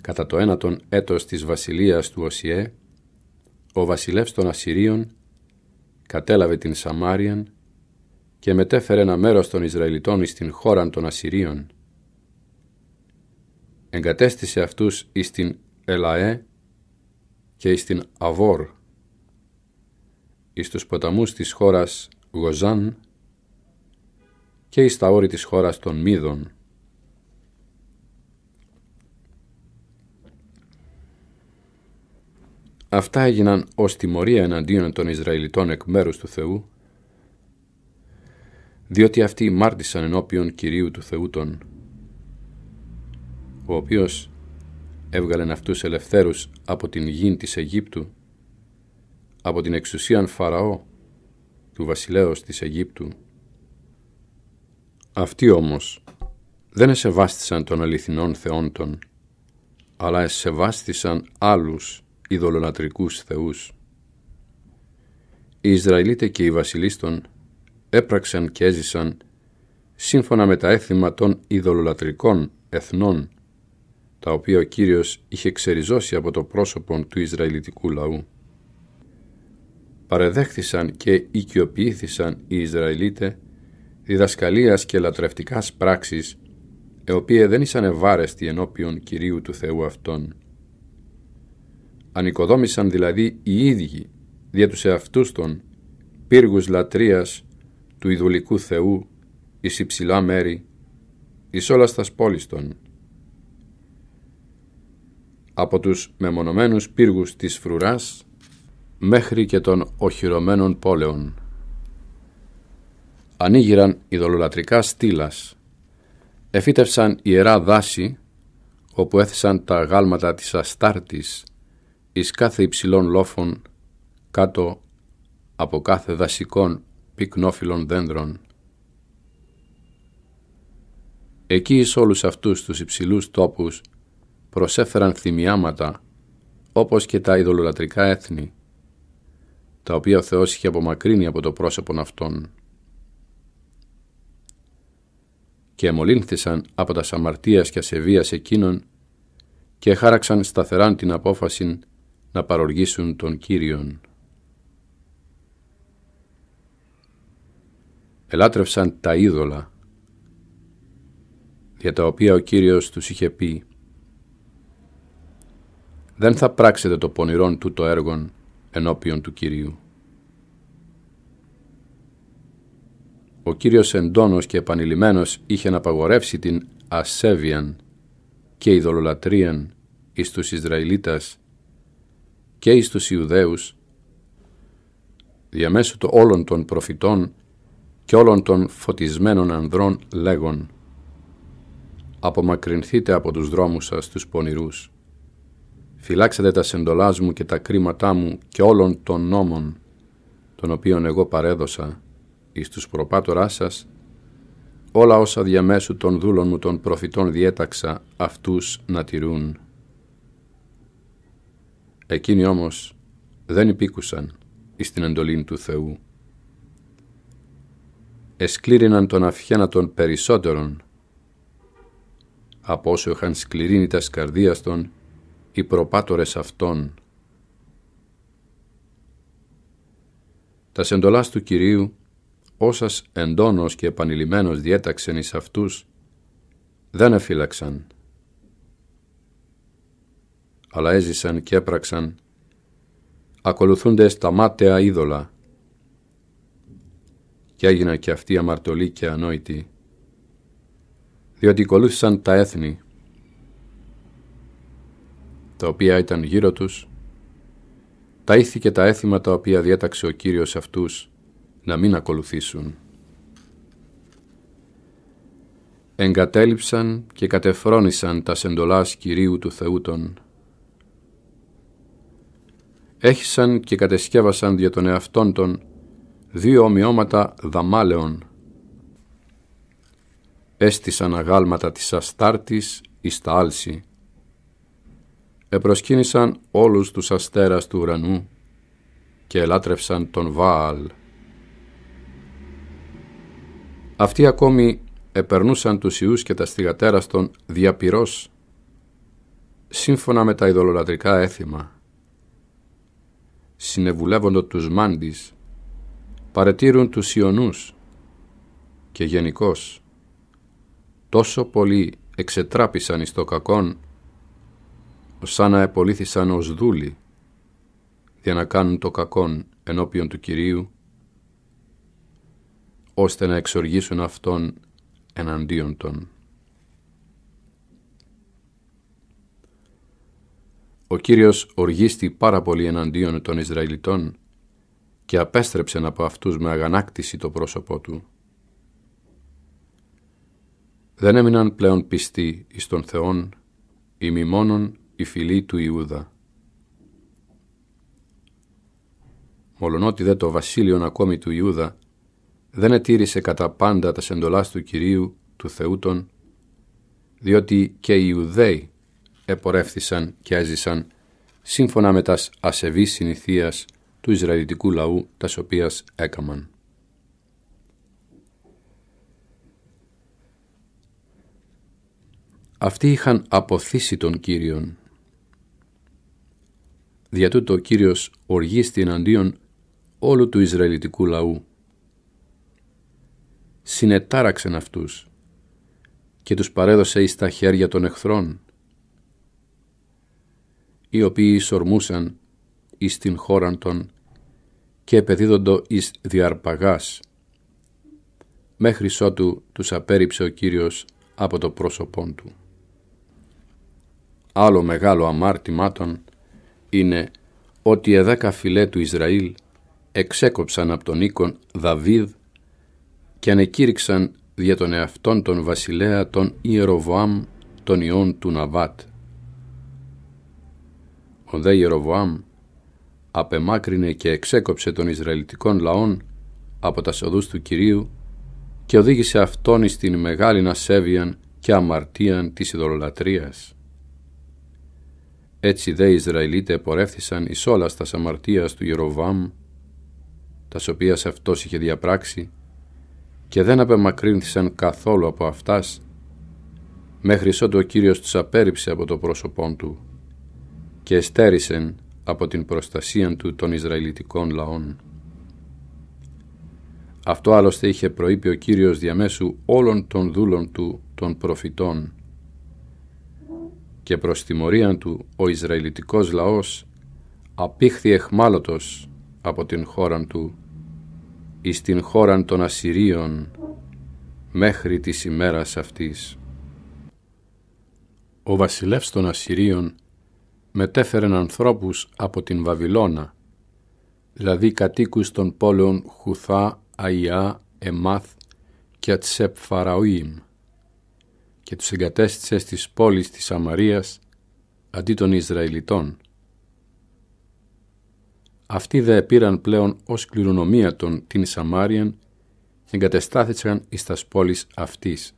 κατά το ένατον έτος της βασιλείας του Οσιέ, ο βασιλεύς των Ασσυρίων κατέλαβε την Σαμάριαν και μετέφερε ένα μέρος των Ισραηλιτών εις την χώραν των Ασσυρίων. Εγκατέστησε αυτούς εις την Ελαέ και εις την Αβόρ, εις τους ποταμούς της χώρας Γοζάν και εις τα όρη της χώρας των Μίδων. Αυτά έγιναν ως τιμωρία εναντίον των Ισραηλιτών εκ μέρους του Θεού, διότι αυτοί μάρτισαν ενώπιον Κυρίου του Θεού Τον, ο οποίος έβγαλε αυτούς ελευθέρους από την γη της Αιγύπτου, από την εξουσίαν Φαραώ, του βασιλέως της Αιγύπτου. Αυτοί όμως δεν εσεβάστησαν των αληθινόν θεών των, αλλά εσεβάστησαν άλλους ειδωλολατρικούς θεούς. Οι Ισραηλίτες και οι βασιλείς έπραξαν και έζησαν σύμφωνα με τα έθιμα των ειδωλολατρικών εθνών, τα οποία ο Κύριος είχε ξεριζώσει από το πρόσωπο του Ισραηλιτικού λαού. Παρεδέχθησαν και οικειοποιήθησαν οι Ισραηλίτες διδασκαλίας και λατρευτικάς πράξης, οι οποίες δεν ήσαν ευάρεστοι ενώπιον Κυρίου του Θεού Αυτόν. Ανοικοδόμησαν δηλαδή οι ίδιοι δια τους εαυτούς των πύργους λατρείας του ιδουλικού Θεού εις υψηλά μέρη, εις όλας στα πόλεις των. Από τους μεμονωμένους πύργους της φρουράς μέχρι και των οχυρωμένων πόλεων. Ανοίγηραν ειδωλολατρικά στήλας, εφύτευσαν ιερά δάση, όπου έθεσαν τα γάλματα της Αστάρτης εις κάθε υψηλών λόφων κάτω από κάθε δασικών πυκνόφιλων δέντρων. Εκεί εις όλους αυτούς τους υψηλούς τόπους προσέφεραν θυμιάματα όπως και τα ειδωλολατρικά έθνη τα οποία ο Θεός είχε απομακρύνει από το πρόσωπον αυτών και εμολύνθησαν από τα σαμαρτίας και ασεβίας εκείνων και χάραξαν σταθεράν την απόφαση να παροργήσουν τον Κύριον. Ελάτρευσαν τα είδωλα, για τα οποία ο Κύριος τους είχε πει «Δεν θα πράξετε το πονηρόν τούτο έργον ενώπιον του Κυρίου». Ο Κύριος εντόνος και επανειλημμένος είχε να απαγορεύσει την ασέβιαν και ειδωλολατρίαν εις τους Ισραηλίτας και εις τους Ιουδαίους, διαμέσου το όλων των προφητών και όλων των φωτισμένων ανδρών λέγον «Απομακρυνθείτε από τους δρόμους σας τους πονηρούς, φυλάξετε τα συντολάς μου και τα κρίματά μου και όλων των νόμων, των οποίων εγώ παρέδωσα εις τους προπάτοράς σας, όλα όσα διαμέσου των δούλων μου των προφητών διέταξα αυτούς να τηρούν». Εκείνοι όμως δεν υπήκουσαν εις την εντολή του Θεού. Εσκλήριναν τον αυχένα των περισσότερων από όσο είχαν σκληρίνει τα σκαρδίας των οι προπάτορες αυτών. Τα εντολάς του Κυρίου, όσας εντόνος και επανειλημμένος διέταξεν εις αυτούς, δεν εφύλαξαν αλλά έζησαν και έπραξαν, ακολουθούντες τα μάταια είδωλα και έγιναν και αυτοί αμαρτωλοί και ανόητοι, διότι κολούθησαν τα έθνη, τα οποία ήταν γύρω τους, τα ήθη και τα έθιμα τα οποία διέταξε ο Κύριος αυτούς να μην ακολουθήσουν. Εγκατέλειψαν και κατεφρόνησαν τα σεντολάς Κυρίου του Θεού των, έχισαν και κατεσκεύασαν για τον εαυτών των δύο ομοιώματα δαμάλεων. Έστησαν αγάλματα της αστάρτης εις τα άλση. Επροσκύνησαν όλους τους αστέρας του ουρανού και ελάτρευσαν τον Βάαλ. Αυτοί ακόμη επερνούσαν τους ιούς και τα στιγατέρας των διαπυρός σύμφωνα με τα ειδωλολατρικά έθιμα συνεβουλεύονται τους μάντις, παρετήρουν τους ιονούς, και γενικώς. τόσο πολλοί εξετράπησαν εις το κακόν, σαν να επολύθησαν ως δούλοι, για να κάνουν το κακόν ενώπιον του Κυρίου, ώστε να εξοργήσουν Αυτόν εναντίον των. ο Κύριος οργίστη πάρα πολύ εναντίον των Ισραηλιτών και απέστρεψε από αυτούς με αγανάκτηση το πρόσωπό του. Δεν έμειναν πλέον πιστοί εις τον Θεόν, μη μόνον η φιλή του Ιούδα. Μολονότι δε το βασίλειον ακόμη του Ιούδα δεν ετήρησε κατά πάντα τας σεντολάς του Κυρίου, του Θεού τον, διότι και οι Ιουδαίοι επορεύθησαν και έζησαν σύμφωνα με τας ασεβείς συνηθίας του Ισραηλιτικού λαού τας οποίας έκαμαν. Αυτοί είχαν αποθήσει τον Κύριον. Δια τούτο ο Κύριος οργίστη εναντίον όλου του Ισραηλιτικού λαού. Συνετάραξεν αυτούς και τους παρέδωσε εις τα χέρια των εχθρών οι οποίοι σορμούσαν εις την χώραν των και επεδίδοντο εις διαρπαγάς, μέχρι ότου τους απέριψε ο Κύριος από το πρόσωπόν του. Άλλο μεγάλο αμάρτημά των είναι ότι εδάκα φυλέ του Ισραήλ εξέκοψαν από τον οίκον Δαβίδ και ανεκήρυξαν δια τον εαυτόν τον βασιλέα τον Ιεροβοάμ των ιών του Ναβάτ ο δε Ιεροβουάμ απεμάκρυνε και εξέκοψε των Ισραηλιτικών λαών από τα σοδούς του Κυρίου και οδήγησε αυτόν εις την μεγάλην ασέβιαν και αμαρτίαν της ειδωλολατρίας. Έτσι δε Ισραηλίτες πορεύθησαν εις όλας στα αμαρτίας του Ιεροβάμ, τας οποίας αυτός είχε διαπράξει, και δεν απεμακρύνθησαν καθόλου από αυτάς, μέχρι ότου ο Κύριος τους απέρριψε από το πρόσωπο του και εστέρισεν από την προστασία του των Ισραηλιτικών λαών. Αυτό άλλωστε είχε προείπει ο Κύριος διαμέσου όλων των δούλων του των προφητών και προς τιμωρίαν του ο Ισραηλιτικός λαός απήχθη εχμάλωτος από την χώραν του εις την χώραν των Ασσυρίων μέχρι της ημέρας αυτής. Ο βασιλεύς των Ασσυρίων μετέφεραν ανθρώπους από την Βαβυλώνα, δηλαδή κατοίκους των πόλεων Χουθά, Αϊά, Εμάθ και Ατσεπφαραούιμ και τους εγκατέστησε στις πόλεις της Αμαρίας αντί των Ισραηλιτών. Αυτοί δε πήραν πλέον ως κληρονομία των την Σαμάριαν και εγκατεστάθησαν εις τας πόλεις αυτής.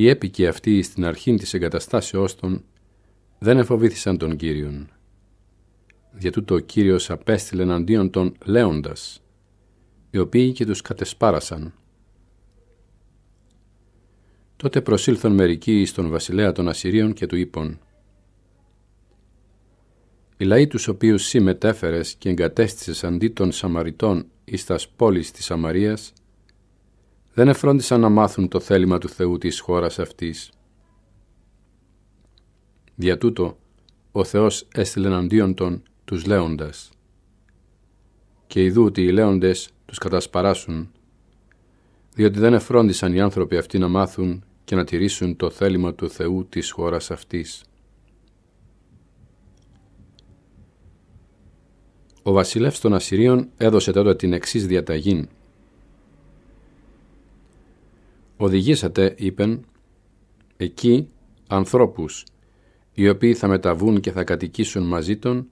Οι έπικοι αυτοί στην αρχή της εγκαταστάσεώς των δεν εφοβήθησαν τον Κύριον. Δια τούτο ο Κύριος απέστειλε εναντίον των λέοντας, οι οποίοι και τους κατεσπάρασαν. Τότε προσήλθαν μερικοί στον βασιλέα των Ασσυρίων και του είπων οι λαοί τους οποίους συμμετέφερες και εγκατέστησες αντί των Σαμαριτών εις τας πόλεις της Σαμαρίας, δεν εφρόντισαν να μάθουν το θέλημα του Θεού της χώρας αυτής. Δια τούτο, ο Θεός έστειλε αντίον των τους λέοντας. Και ειδού ότι οι λέοντες τους κατασπαράσουν, διότι δεν εφρόντισαν οι άνθρωποι αυτοί να μάθουν και να τηρήσουν το θέλημα του Θεού της χώρας αυτής. Ο βασιλεύς των Ασσυρίων έδωσε τότε την εξής διαταγήν. Οδηγήσατε, είπεν, εκεί ανθρώπους, οι οποίοι θα μεταβούν και θα κατοικήσουν μαζί των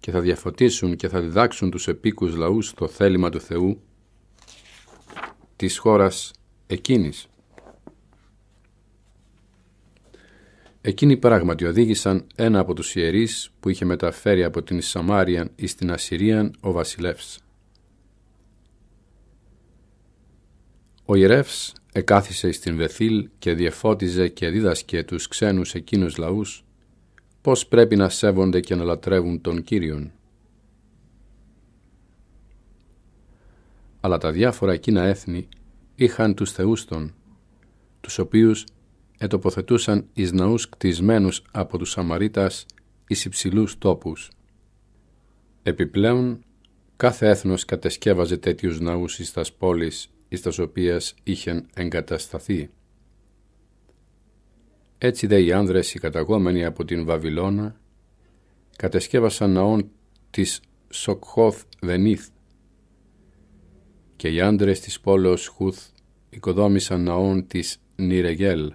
και θα διαφωτίσουν και θα διδάξουν τους επίκους λαούς το θέλημα του Θεού της χώρας εκείνης. Εκείνοι πράγματι οδήγησαν ένα από τους ιερείς που είχε μεταφέρει από την Σαμάριαν εις την Ασσυρίαν ο βασιλεύς. Ο ιερεύς εκάθισε στην Βεθήλ και διεφώτιζε και δίδασκε τους ξένους εκείνους λαούς πώς πρέπει να σέβονται και να λατρεύουν τον Κύριον. Αλλά τα διάφορα εκείνα έθνη είχαν τους θεούς των, τους οποίους ετοποθετούσαν εις ναούς κτισμένους από τους Σαμαρίτας εις υψηλούς τόπους. Επιπλέον, κάθε έθνος κατεσκεύαζε τέτοιους ναούς εις τας πόλεις εις τας οποίας είχεν εγκατασταθεί. Έτσι δε οι άνδρες οι καταγόμενοι από την Βαβυλώνα κατεσκεύασαν ναόν της Σοκχόθ Δενίθ και οι άνδρες της πόλεως Χούθ οικοδόμησαν ναόν της Νιρεγέλ.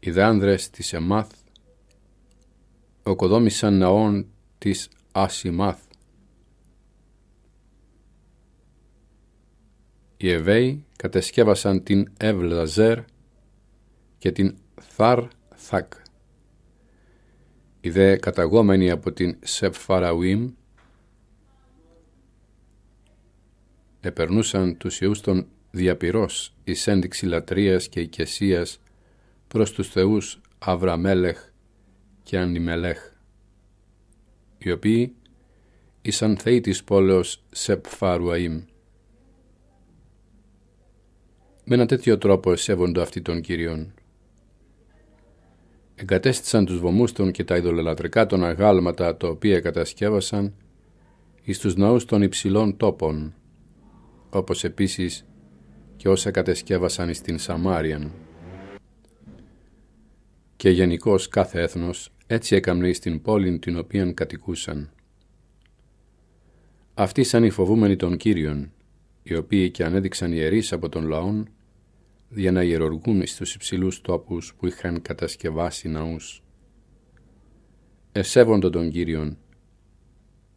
Οι άνδρες της Εμάθ οικοδόμησαν ναόν της Ασιμάθ οι Εβέοι κατεσκεύασαν την Ευλαζέρ και την Θαρ Θακ. Οι δε καταγόμενοι από την Σεφαραουίμ επερνούσαν τους Ιούς των διαπυρός εις ένδειξη λατρείας και οικεσίας προς τους θεούς Αβραμέλεχ και Ανιμελέχ, οι οποίοι ήσαν θεοί της πόλεως Σεπφαρουαΐμ με ένα τέτοιο τρόπο εσέβονται αυτοί των Κυρίων. Εγκατέστησαν τους βωμούς των και τα ειδωλελατρικά των αγάλματα τα οποία κατασκεύασαν εις τους ναούς των υψηλών τόπων, όπως επίσης και όσα κατασκεύασαν εις την Σαμάριαν. Και γενικώς κάθε έθνος έτσι έκαμνε στην την πόλη την οποία κατοικούσαν. Αυτοί σαν οι φοβούμενοι των Κύριων, οι οποίοι και ανέδειξαν ιερείς από τον λαόν, για να γερουργούν τους υψηλούς τόπους που είχαν κατασκευάσει ναούς. Εσέβοντο τον Κύριον,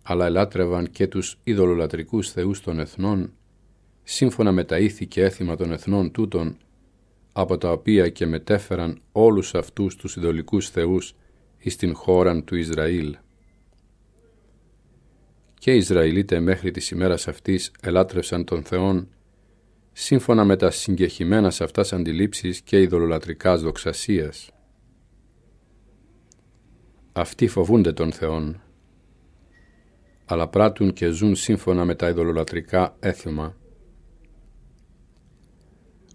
αλλά ελάτρευαν και τους ειδωλολατρικούς θεούς των εθνών, σύμφωνα με τα ήθη και έθιμα των εθνών τούτων, από τα οποία και μετέφεραν όλους αυτούς τους ειδωλικούς θεούς εις την χώραν του Ισραήλ. Και οι Ισραηλίτες μέχρι της ημέρας αυτής ελάτρευσαν τον Θεόν σύμφωνα με τα συγκεχημένα σε αυτάς αντιλήψεις και ειδωλολατρικάς δοξασίας. Αυτοί φοβούνται τον Θεόν, αλλά πράττουν και ζουν σύμφωνα με τα ειδωλολατρικά έθιμα.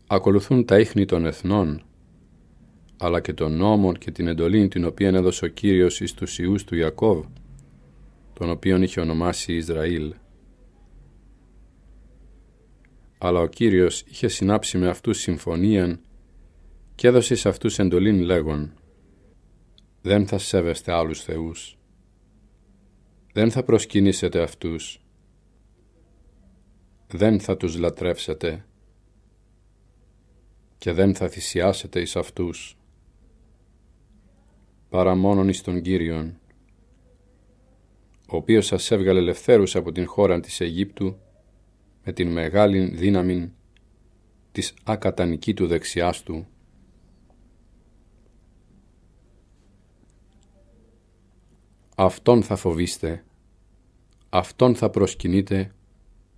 Ακολουθούν τα ίχνη των εθνών, αλλά και των νόμων και την εντολή την οποία έδωσε ο Κύριος εις τους ιούς του Ιακώβ, τον οποίον είχε ονομάσει Ισραήλ αλλά ο Κύριος είχε συνάψει με αυτούς συμφωνίαν και έδωσε σε αυτούς εντολήν λέγον «Δεν θα σέβεστε άλλους θεούς, δεν θα προσκυνήσετε αυτούς, δεν θα τους λατρεύσετε και δεν θα θυσιάσετε εις αυτούς, παρά μόνον εις τον Κύριον, ο οποίος σας έβγαλε ελευθέρους από την χώρα της Αιγύπτου με την μεγάλη δύναμη της ακατανική του δεξιάς του Αυτόν θα φοβήστε, Αυτόν θα προσκυνείτε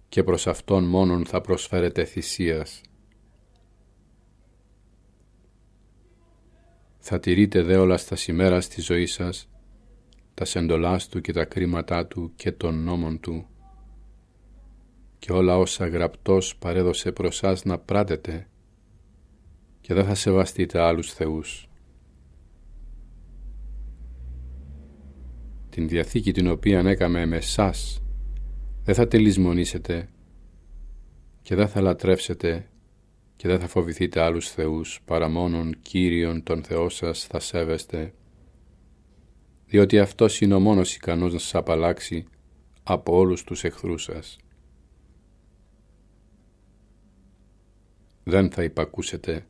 και προς Αυτόν μόνον θα προσφέρετε θυσίας. Θα τηρείτε δε όλα στα σημέρα στη ζωή σας, τα σεντολάς Του και τα κρίματά Του και των νόμων Του, και όλα όσα γραπτός παρέδωσε προς σας να πράτετε και δεν θα σεβαστείτε άλλους θεούς. Την Διαθήκη την οποία έκαμε με σας δεν θα τελισμονήσετε και δεν θα λατρεύσετε και δεν θα φοβηθείτε άλλους θεούς παρά μόνον Κύριον τον Θεό σας θα σέβεστε διότι αυτός είναι ο μόνος ικανός να σας απαλλάξει από όλους τους εχθρούς σας. δεν θα υπακούσετε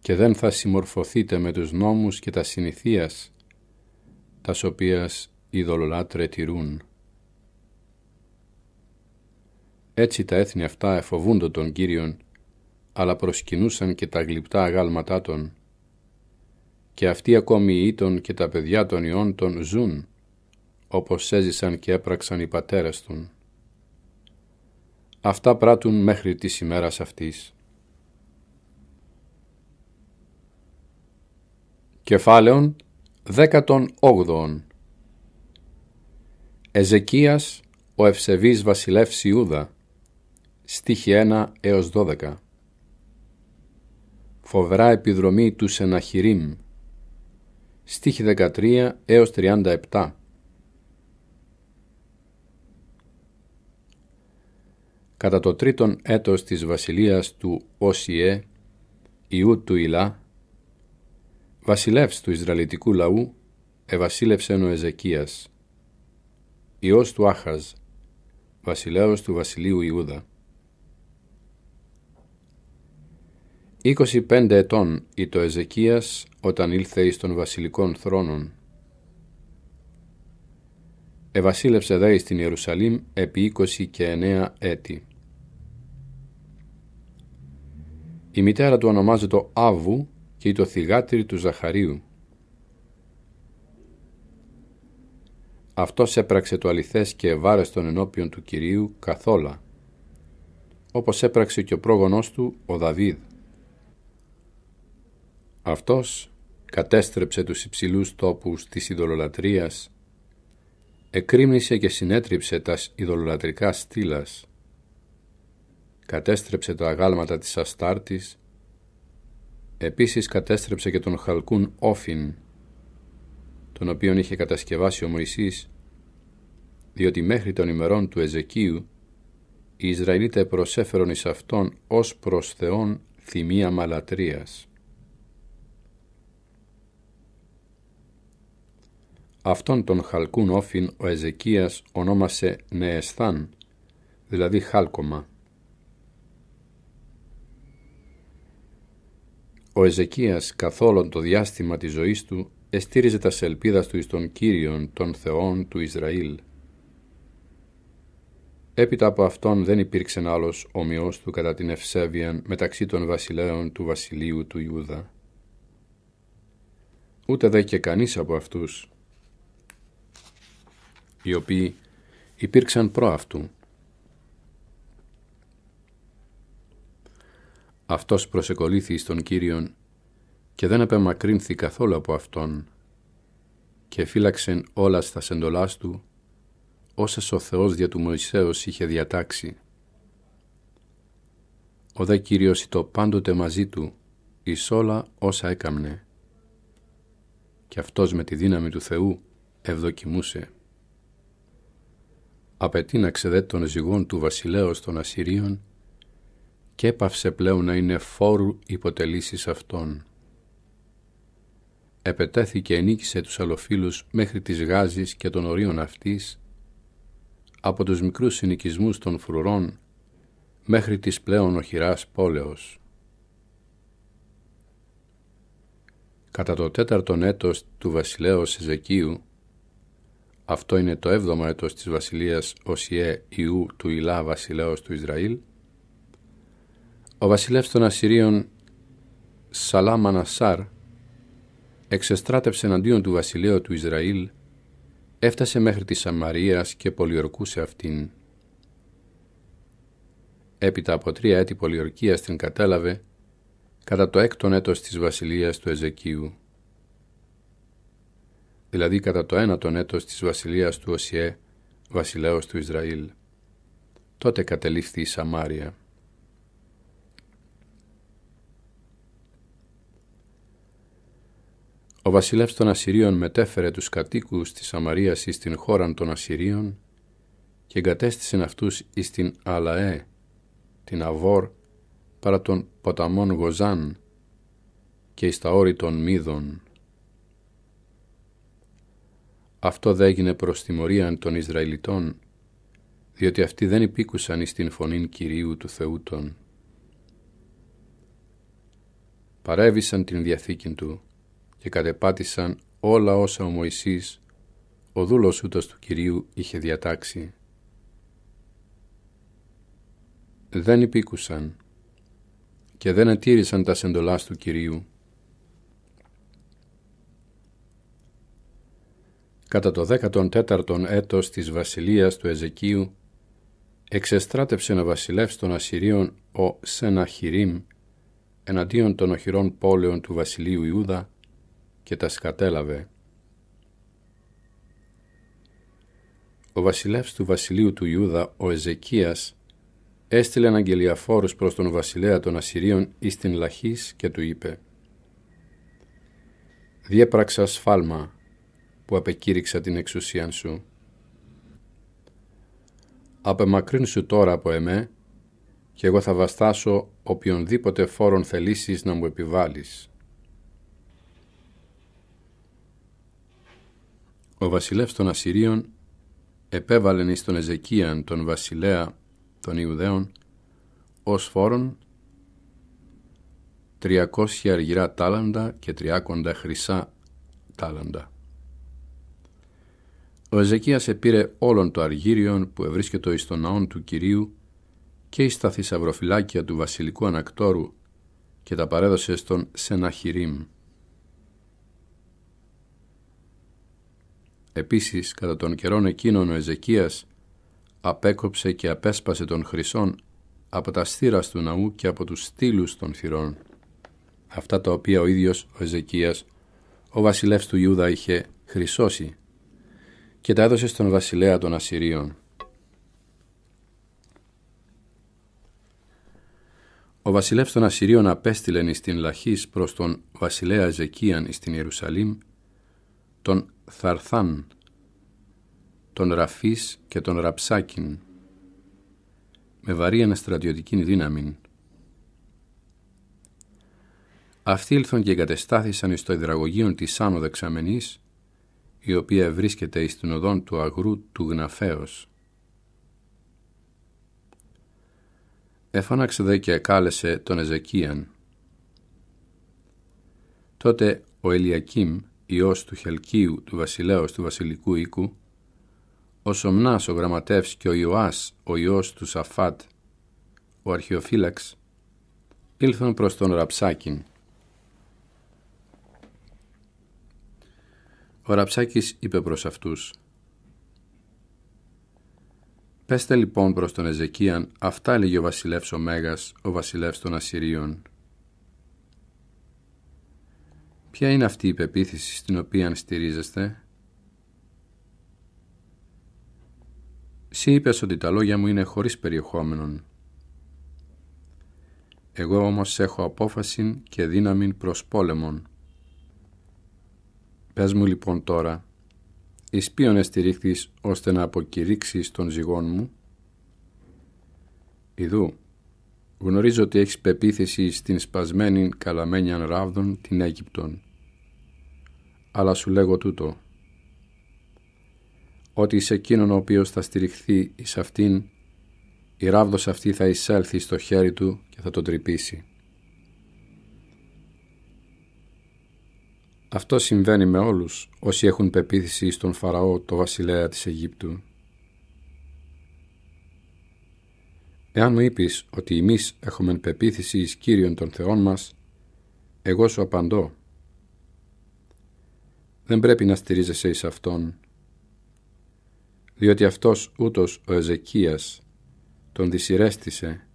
και δεν θα συμμορφωθείτε με τους νόμους και τα συνηθίας, τας οποίας δολολάτρε τηρούν. Έτσι τα έθνη αυτά εφοβούντο τον Κύριον, αλλά προσκυνούσαν και τα γλυπτά αγάλματά των. Και αυτοί ακόμη οι ήτων και τα παιδιά των ιών των ζουν, όπως έζησαν και έπραξαν οι πατέρες των. Αυτά πράττουν μέχρι της ημέρας αυτής. Κεφάλαιον 18 Εζεκίας ο ευσεβής βασιλεύς Ιούδα Στίχη 1 έως 12 Φοβερά επιδρομή του Σεναχυρίμ Στίχη 13 έως 37 Κατά το τρίτον έτος της βασιλείας του Όσιε, Ιού του Ιλά Βασιλεύς του Ισραηλιτικού λαού ευασίλευσε ο Εζεκίας, Υιός του Άχαζ, Βασιλέως του βασιλείου Ιούδα. 25 ετών ήτο Εζεκίας όταν ήλθε εις των βασιλικών θρόνων. Εβασίλευσε δε στην Ιερουσαλήμ επί 29 έτη. Η μητέρα του ονομάζεται Άβου ή το θυγάτρι του Ζαχαρίου. Αυτός έπραξε το αληθές και ευάρεστον ενώπιον του Κυρίου καθόλα, όπως έπραξε και ο πρόγονός του ο Δαβίδ. Αυτός κατέστρεψε τους υψηλούς τόπους της ειδωλολατρίας, εκρήμνησε και συνέτριψε τας ειδωλολατρικά στήλας, κατέστρεψε τα αγάλματα της Αστάρτης Επίσης κατέστρεψε και τον Χαλκούν Όφιν, τον οποίον είχε κατασκευάσει ο Μωυσής, διότι μέχρι των ημερών του Εζεκίου οι Ισραηλίτες προσέφερον εις αυτόν ως προς Θεόν θυμία μαλατρίας. Αυτόν τον Χαλκούν Όφιν ο Εζεκίας ονόμασε Νεεσθάν, δηλαδή Χάλκομα, Ο Εζεκίας καθόλον το διάστημα της ζωής του εστήριζε τα σελπίδα του εις τον Κύριον των Θεών του Ισραήλ. Έπειτα από αυτόν δεν υπήρξε άλλος ομοιός του κατά την ευσέβεια μεταξύ των βασιλέων του βασιλείου του Ιούδα. Ούτε δε και κανείς από αυτούς, οι οποίοι υπήρξαν προ αυτού, Αυτός προσεκολήθη τον Κύριον και δεν απεμακρύνθη καθόλου από Αυτόν και φύλαξεν όλα στα σεντολάς Του όσες ο Θεός δια του Μωυσέως είχε διατάξει. Ο δε Κύριος ήτο πάντοτε μαζί Του εις όλα όσα έκαμνε και Αυτός με τη δύναμη του Θεού ευδοκιμούσε. Απετίναξε δε των ζυγών του βασιλέως των Ασσυρίων και έπαυσε πλέον να είναι φόρου υποτελήσεις αυτών. Επετέθηκε ενίκησε τους αλοφίλους μέχρι τις Γάζης και των ορίων αυτής, από τους μικρούς συνοικισμούς των φρουρών μέχρι τις πλέον οχυράς πόλεως. Κατά το τέταρτον έτος του βασιλέως Σεζεκίου, αυτό είναι το έβδομο έτος της βασιλείας Οσιέ Ιού του Ιλά βασιλέως του Ισραήλ, ο βασιλεύς των Ασσυρίων Σαλάμανασάρ εξεστράτευσε εναντίον του βασιλέου του Ισραήλ, έφτασε μέχρι της Σαμαρίας και πολιορκούσε αυτήν. Έπειτα από τρία έτη πολιορκίας την κατέλαβε κατά το έκτον έτος της βασιλείας του Εζεκίου, δηλαδή κατά το ένατον έτος της βασιλείας του Οσιέ, βασιλέως του Ισραήλ. Τότε κατελήφθη η Σαμάρια. Ο βασιλεύς των Ασσυρίων μετέφερε τους κατοίκους της Σαμαρίας εις την χώραν των Ασσυρίων και εγκατέστησε αυτούς εις την Αλαέ, την Αβόρ, παρά των ποταμών Γοζάν και εις τα όρη των Μίδων. Αυτό δε έγινε προς τιμωρίαν των Ισραηλιτών, διότι αυτοί δεν υπήκουσαν εις την φωνήν Κυρίου του Θεούτων. Παρέβησαν την Διαθήκη Του και κατεπάτησαν όλα όσα ο Μωυσής, ο δούλος ούτως του Κυρίου, είχε διατάξει. Δεν υπήκουσαν και δεν ετήρησαν τα σεντολάς του Κυρίου. Κατά το 14ο έτος της βασιλείας του Εζεκίου, εξεστράτευσε να βασιλεύσει των Ασσυρίων ο Σεναχιρίμ εναντίον των οχυρών πόλεων του βασιλείου Ιούδα και τα σκατέλαβε. Ο βασιλεύς του βασιλείου του Ιούδα, ο Εζεκίας, έστειλε αναγγελιαφόρους προς τον βασιλέα των Ασσυρίων εις την Λαχής και του είπε «Διέπραξα σφάλμα που απεκήρυξα την εξουσίαν σου. Απεμακρύν σου τώρα από εμέ και εγώ θα βαστάσω οποιονδήποτε φόρον θελήσεις να μου επιβάλλεις. Ο βασιλεύς των Ασσυρίων επέβαλεν εις τον Εζεκίαν τον βασιλέα των Ιουδαίων ως φόρον 300 αργυρά τάλαντα και 300 χρυσά τάλαντα. Ο Εζεκίας επήρε όλων το αργύριον που ευρίσκεται εις τον ναόν του Κυρίου και εις τα θησαυροφυλάκια του βασιλικού ανακτόρου και τα παρέδωσε στον Σεναχυρίμ. Επίσης, κατά τον καιρόν εκείνον ο Εζεκίας απέκοψε και απέσπασε τον χρυσόν από τα στήρα του ναού και από τους στήλους των θυρών. Αυτά τα οποία ο ίδιος ο Εζεκίας, ο βασιλεύς του Ιούδα, είχε χρυσώσει και τα έδωσε στον βασιλέα των Ασσυρίων. Ο βασιλεύς των Ασσυρίων απέστειλεν εις την Λαχής προς τον βασιλέα Εζεκίαν εις την Ιερουσαλήμ, τον Θαρθάν, τον Ραφής και τον Ραψάκιν, με βαρύ αναστρατιωτική δύναμη. Αυτοί ήλθαν και εγκατεστάθησαν στο υδραγωγείο της Άνω Δεξαμενής, η οποία βρίσκεται εις την οδόν του αγρού του Γναφέως. Εφώναξε δε και κάλεσε τον Εζεκίαν. Τότε ο Ελιακίμ, ιός του Χελκίου, του βασιλέως του βασιλικού οίκου, ο Σομνάς ο γραμματεύς και ο Ιωάς, ο ιός του Σαφάτ, ο αρχιοφύλαξ, ήλθαν προς τον Ραψάκιν. Ο Ραψάκης είπε προς αυτούς «Πέστε λοιπόν προς τον Εζεκίαν, αυτά λέγει ο βασιλεύς ο Μέγας, ο βασιλεύς των Ασσυρίων» Ποια είναι αυτή η πεποίθηση στην οποία στηρίζεστε. Συ είπες ότι τα λόγια μου είναι χωρίς περιεχόμενον. Εγώ όμως έχω απόφαση και δύναμη προς πόλεμον. Πες μου λοιπόν τώρα, εις ποιον εστηρίχθεις ώστε να αποκηρύξεις τον ζυγόν μου. Ιδού, γνωρίζω ότι έχεις πεποίθηση στην σπασμένη καλαμένιαν ράβδον την Αίγυπτον αλλά σου λέγω τούτο. Ότι σε εκείνον ο οποίος θα στηριχθεί εις αυτήν, η ράβδος αυτή θα εισέλθει στο χέρι του και θα τον τρυπήσει. Αυτό συμβαίνει με όλους όσοι έχουν πεποίθηση στον Φαραώ, το βασιλέα της Αιγύπτου. Εάν μου είπεις ότι εμείς έχουμε πεποίθηση εις Κύριον των Θεών μας, εγώ σου απαντώ δεν πρέπει να στηρίζεσαι εις Αυτόν, διότι Αυτός ούτως ο Εζεκίας τον δυσυρέστησε,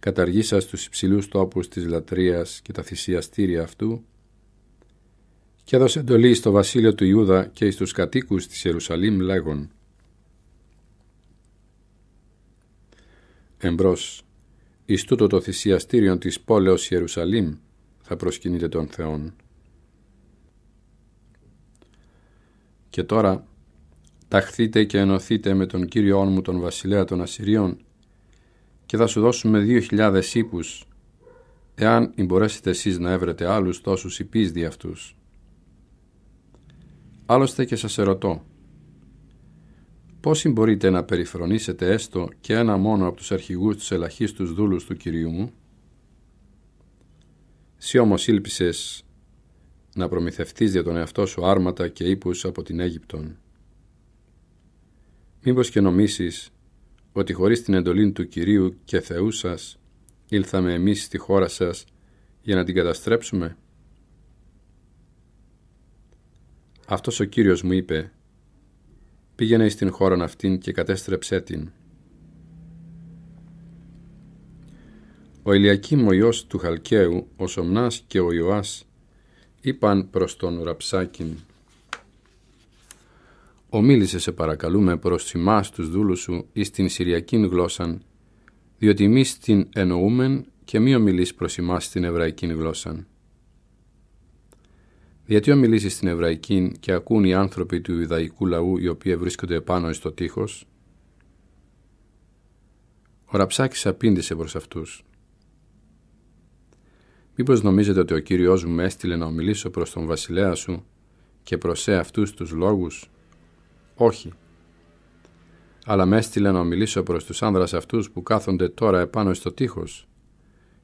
καταργήσας τους υψηλούς τόπους της λατρείας και τα θυσιαστήρια αυτού και έδωσε εντολή στο βασίλειο του Ιούδα και εις τους κατοίκους της Ιερουσαλήμ λέγον Εμπρός, εις τούτο το θυσιαστήριον της πόλεως Ιερουσαλήμ θα προσκυνείτε τον Θεόν. Και τώρα ταχθείτε και ενωθείτε με τον κύριό μου τον βασιλέα των Ασσυρίων και θα σου δώσουμε δύο χιλιάδες ύπους εάν μπορέσετε εσείς να έβρετε άλλους τόσους υπείς δι' αυτούς. Άλλωστε και σας ερωτώ, πώς μπορείτε να περιφρονήσετε έστω και ένα μόνο από τους αρχηγούς τους ελαχίστους δούλους του Κυρίου μου. Σύ όμως ήλπισες να προμηθευτείς για τον εαυτό σου άρματα και ύπους από την Αίγυπτον. Μήπως και νομίσεις ότι χωρίς την εντολή του Κυρίου και Θεού σας ήλθαμε εμείς στη χώρα σας για να την καταστρέψουμε. Αυτός ο Κύριος μου είπε «Πήγαινε στην χώρα αυτήν και κατέστρεψέ την». Ο Ηλιακήμ ο του Χαλκαίου, ο Σομνάς και ο Ιωάς είπαν προς τον Ραψάκιν «Ομίλησε σε παρακαλούμε προς εμάς τους δούλους σου εις την Συριακήν γλώσσαν, διότι εμείς την εννοούμεν και μη ομιλείς προς εμάς την Εβραϊκήν γλώσσαν. Γιατί ομιλήσεις στην Εβραϊκή και ακούν οι άνθρωποι του Ιδαϊκού λαού οι οποίοι βρίσκονται επάνω στο τείχος» Ο Ραψάκης απήντησε προς αυτούς Μήπως νομίζετε ότι ο κύριο μου με έστειλε να ομιλήσω προς τον βασιλέα σου και προς αυτούς τους λόγους. Όχι. Αλλά με έστειλε να ομιλήσω προς τους άνδρας αυτούς που κάθονται τώρα επάνω στο τείχος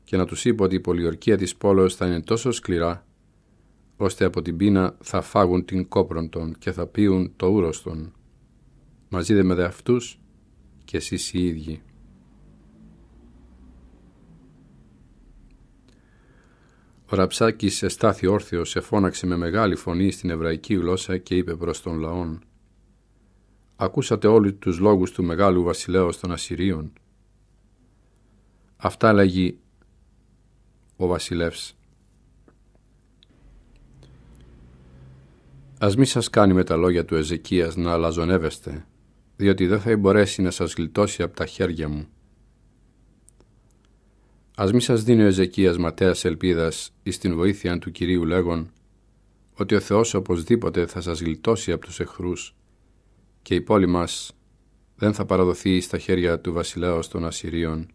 και να του είπα ότι η πολιορκία της πόλεως θα είναι τόσο σκληρά, ώστε από την πείνα θα φάγουν την κόπρον των και θα πίουν το ούρος των. Μαζί δε με δε αυτούς και εσείς οι ίδιοι. Ο Ραψάκης εστάθη σε εφώναξε με μεγάλη φωνή στην εβραϊκή γλώσσα και είπε προς τον λαόν «Ακούσατε όλοι τους λόγους του μεγάλου βασιλέως των Ασσυρίων». Αυτά λέγει ο βασιλεύς. Ας μη σας κάνει με τα λόγια του Εζεκίας να αλαζονεύεστε, διότι δεν θα μπορέσει να σας γλιτώσει από τα χέρια μου Ας μη σας δίνει ο Εζεκίας ματέας ελπίδας εις την βοήθεια του κυρίου λέγον, ότι ο Θεός οπωσδήποτε θα σας γλιτώσει από τους εχθρούς και η πόλη μας δεν θα παραδοθεί στα χέρια του βασιλέως των Ασσυρίων.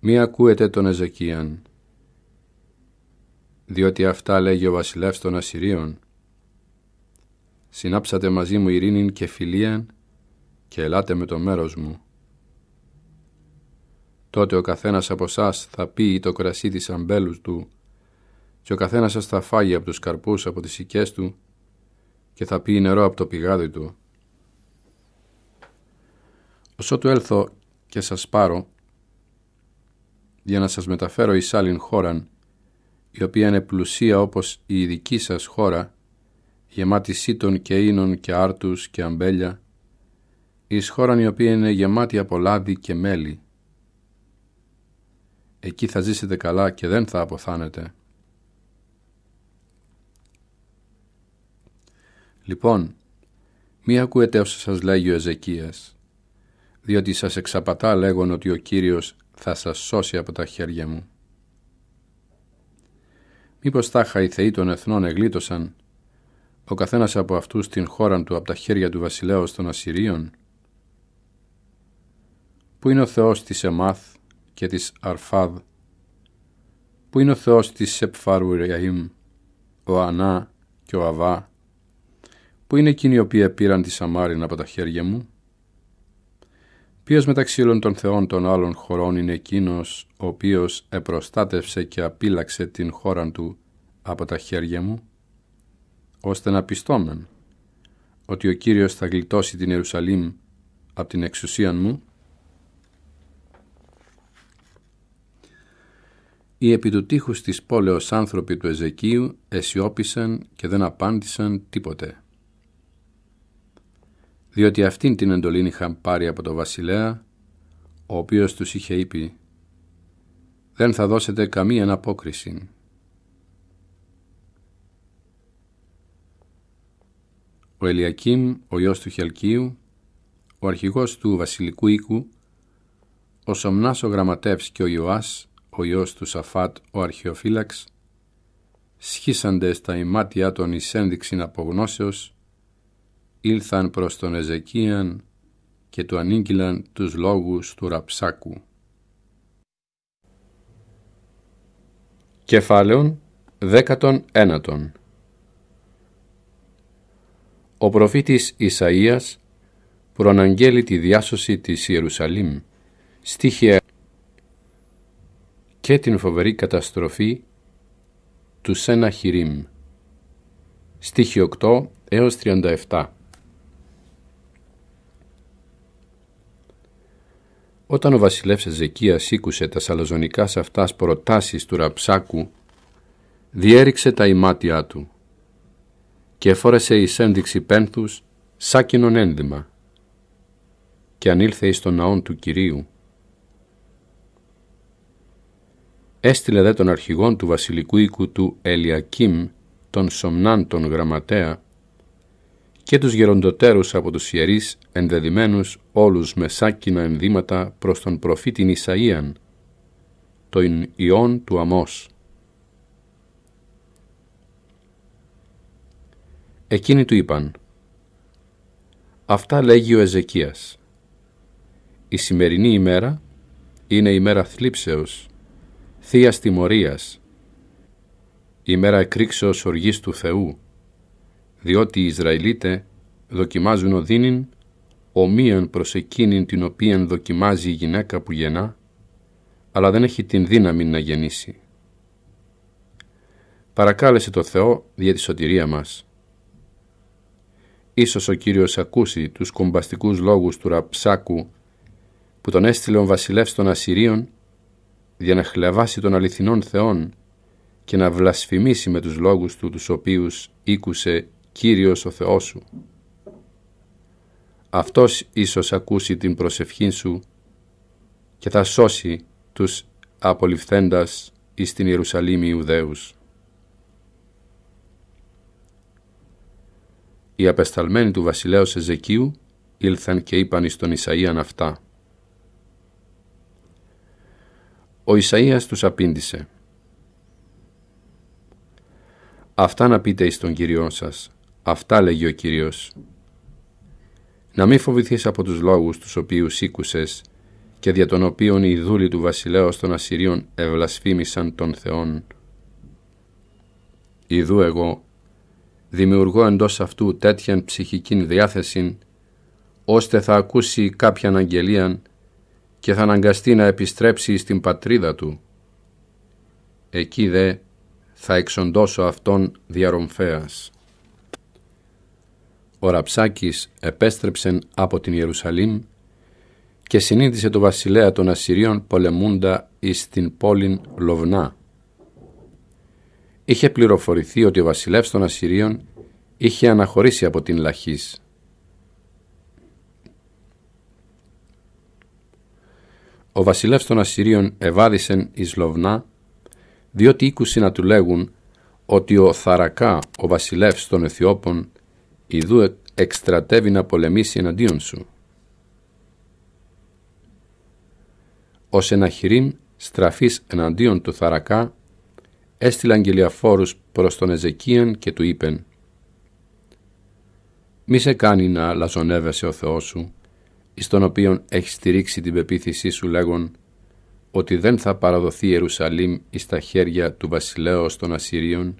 Μη ακούετε τον Εζεκίαν, διότι αυτά λέγει ο βασιλεύς των Ασσυρίων. Συνάψατε μαζί μου ειρήνην και φιλίαν και ελάτε με το μέρος μου. Τότε ο καθένας από εσάς θα πει το κρασί της αμπέλους του και ο καθένας σας θα φάγει από τους καρπούς από τις οικές του και θα πει νερό από το πηγάδι του. του έλθω και σας πάρω για να σας μεταφέρω εις άλλην χώραν η οποία είναι πλουσία όπως η δική σας χώρα γεμάτη σύτων και ίνων και άρτους και αμπέλια εις χώραν η οποία είναι γεμάτη από λάδι και μέλι εκεί θα ζήσετε καλά και δεν θα αποθάνετε. Λοιπόν, μη ακούετε όσα σας λέγει ο Εζεκίας, διότι σας εξαπατά λέγον ότι ο Κύριος θα σας σώσει από τα χέρια μου. Μήπως τάχα οι θεοί των εθνών εγλίτωσαν, ο καθένας από αυτούς την χώρα του από τα χέρια του βασιλέως των Ασσυρίων. Πού είναι ο Θεός της Εμάθ, και της Αρφάδ, που είναι ο Θεός της Σεπφάρου ο Ανά και ο Αβά, που είναι εκείνοι οι οποίοι πήραν τη Σαμάριν από τα χέρια μου, ποιος μεταξύ όλων των θεών των άλλων χωρών είναι εκείνος ο οποίος επροστάτευσε και απίλαξε την χώρα του από τα χέρια μου, ώστε να πιστώμεν ότι ο Κύριος θα γλιτώσει την Ιερουσαλήμ από την εξουσίαν μου, Οι επί του τείχους της πόλεως άνθρωποι του Εζεκίου αισιόπησαν και δεν απάντησαν τίποτε. Διότι αυτήν την εντολή είχαν πάρει από το βασιλέα, ο οποίος τους είχε είπε «Δεν θα δώσετε καμία αναπόκριση». Ο Ελιακίμ, ο γιος του Χελκίου, ο αρχηγός του βασιλικού οίκου, ο Σομνάς ο Γραμματεύς και ο Ιωάς ο γιος του Σαφάτ ο αρχαιοφύλαξ, σχίσαντε στα ημάτια των εις ένδειξην απογνώσεως, ήλθαν προς τον Εζεκίαν και του ανήγγυλαν τους λόγους του Ραψάκου. Κεφάλαιον δέκατον ένατον Ο προφήτης Ισαΐας προαναγγέλει τη διάσωση της Ιερουσαλήμ, στίχεια και την φοβερή καταστροφή του Σένα Χιρίμ. Στοίχη 8 έως 37 Όταν ο βασιλεύς Ζεκία σήκουσε τα σαλαζονικά σε αυτάς προτάσεις του Ραψάκου, διέριξε τα ημάτια του και φόρεσε η ένδειξη πένθους σάκινον ένδυμα και ανήλθε εις τον ναόν του Κυρίου Έστειλε δε τον αρχηγόν του βασιλικού οίκου του Ελιακίμ, τον Σομνάν τον γραμματέα και τους γεροντοτέρους από τους ιερείς ενδεδημένους όλους με σάκινα ενδύματα προς τον προφήτη Ισαΐαν, τον Ιόν του Αμός. Εκείνοι του είπαν «Αυτά λέγει ο Εζεκίας. Η σημερινή ημέρα είναι ημέρα θλίψεως θεία η ημέρα εκρήξεως οργής του Θεού, διότι οι Ισραηλίτε δοκιμάζουν οδύνην, ομοίων προς εκείνην την οποία δοκιμάζει η γυναίκα που γεννά, αλλά δεν έχει την δύναμη να γεννήσει. Παρακάλεσε το Θεό για της σωτηρία μας. Ίσως ο Κύριος ακούσει τους κομπαστικούς λόγους του Ραψάκου που τον έστειλε ο βασιλεύς των Ασσυρίων για να χλεβάσει τον αληθινόν θεών και να βλασφημίσει με τους λόγους του τους οποίους ήκουσε Κύριος ο Θεός σου. Αυτός ίσως ακούσει την προσευχή σου και θα σώσει τους απολυφθέντας εις την Ιερουσαλήμ Ιουδαίους. Οι απεσταλμένοι του βασιλέως Εζεκίου ήλθαν και είπαν στον τον Ισαΐαν αυτά. Ο Ισαΐας τους απήντησε «Αυτά να πείτε εις τον Κύριό σας, αυτά λέγει ο Κύριος. Να μην φοβηθείς από τους λόγους τους οποίους σήκουσες και δια των οποίων οι δούλοι του βασιλέως των Ασσυρίων ευλασφήμισαν τον Θεόν. Ιδού εγώ δημιουργώ εντός αυτού τέτοιαν ψυχικήν διάθεσιν, ώστε θα ακούσει κάποιαν αγγελίαν και θα αναγκαστεί να επιστρέψει στην πατρίδα του. Εκεί δε θα εξοντώσω αυτόν διαρομφέας. Ο Ραψάκης επέστρεψεν από την Ιερουσαλήμ και συνείδησε το βασιλέα των Ασσυρίων πολεμούντα εις την πόλη Λοβνά. Είχε πληροφορηθεί ότι ο βασιλεύς των Ασσυρίων είχε αναχωρήσει από την Λαχής ο βασιλεύς των Ασσυρίων εβάδισεν εις Λοβνά, διότι οίκουσι να του λέγουν ότι ο Θαρακά, ο βασιλεύς των Αιθιώπων, ιδού εκστρατεύει να πολεμήσει εναντίον σου. Ο χειρήν στραφής εναντίον του Θαρακά, έστειλαν γελιαφόρους προς τον Εζεκίαν και του είπεν «Μη σε κάνει να λαζονεύεσαι ο Θεός σου, εις τον οποίον έχεις στηρίξει την πεποίθησή σου λέγον ότι δεν θα παραδοθεί Ιερουσαλήμ εις τα χέρια του βασιλέως των Ασσυρίων.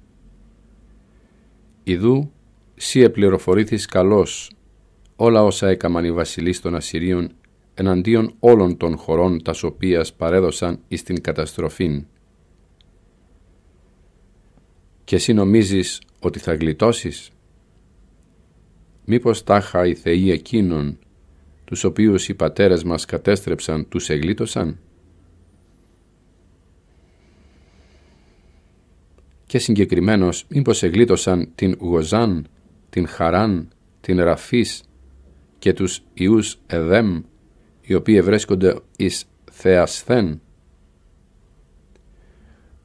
Ιδού, σύ επληροφορήθης καλός όλα όσα έκαμαν οι βασιλείς των Ασσυρίων εναντίον όλων των χωρών τας οποίας παρέδωσαν εις την καταστροφήν. Και εσύ νομίζεις ότι θα γλιτώσεις. Μήπως τάχα οι θεοί εκείνων τους οποίους οι πατέρες μας κατέστρεψαν, τους εγλίτωσαν. Και συγκεκριμένως, μήπως εγλίτωσαν την Γοζάν, την Χαράν, την Ραφής και τους Ιούς Εδέμ, οι οποίοι ευρέσκονται εις Θεασθέν.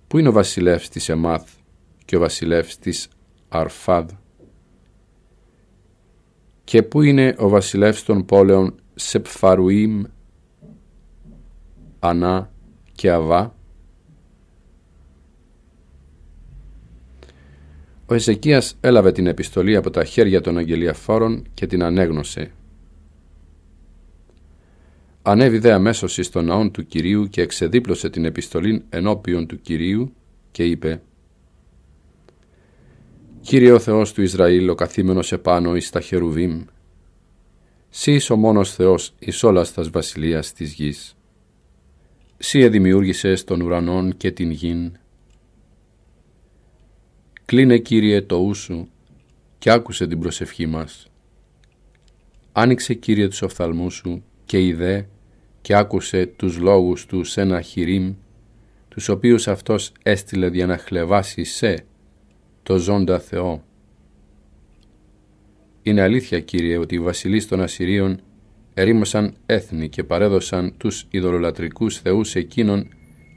Πού είναι ο βασιλεύς της Εμάθ και ο βασιλεύς της Αρφάδ και πού είναι ο βασιλεύς των πόλεων Σεπφαρουήμ, Ανά και Αβά. Ο Εσεκίας έλαβε την επιστολή από τα χέρια των αγγελιαφόρων και την ανέγνωσε. Ανέβη δε αμέσως εις ναόν του Κυρίου και εξεδίπλωσε την επιστολή ενώπιον του Κυρίου και είπε Κύριε ο Θεός του Ισραήλ, ο καθήμενος επάνω εις τα χερουβήμ, Σύ ο μόνος Θεός εις όλας τας βασιλείας της γης. Σύ εδημιούργησες τον ουρανόν και την γην. Κλείνε Κύριε το ού σου και άκουσε την προσευχή μας. Άνοιξε Κύριε τους οφθαλμούς σου και είδε και άκουσε τους λόγους του ένα χειρίμ, τους οποίους αυτός έστειλε για να χλεβάσει σε το ζώντα Θεό. Είναι αλήθεια, Κύριε, ότι οι βασιλείς των Ασσυρίων ερήμωσαν έθνη και παρέδωσαν τους ιδωλολατρικούς θεούς εκείνων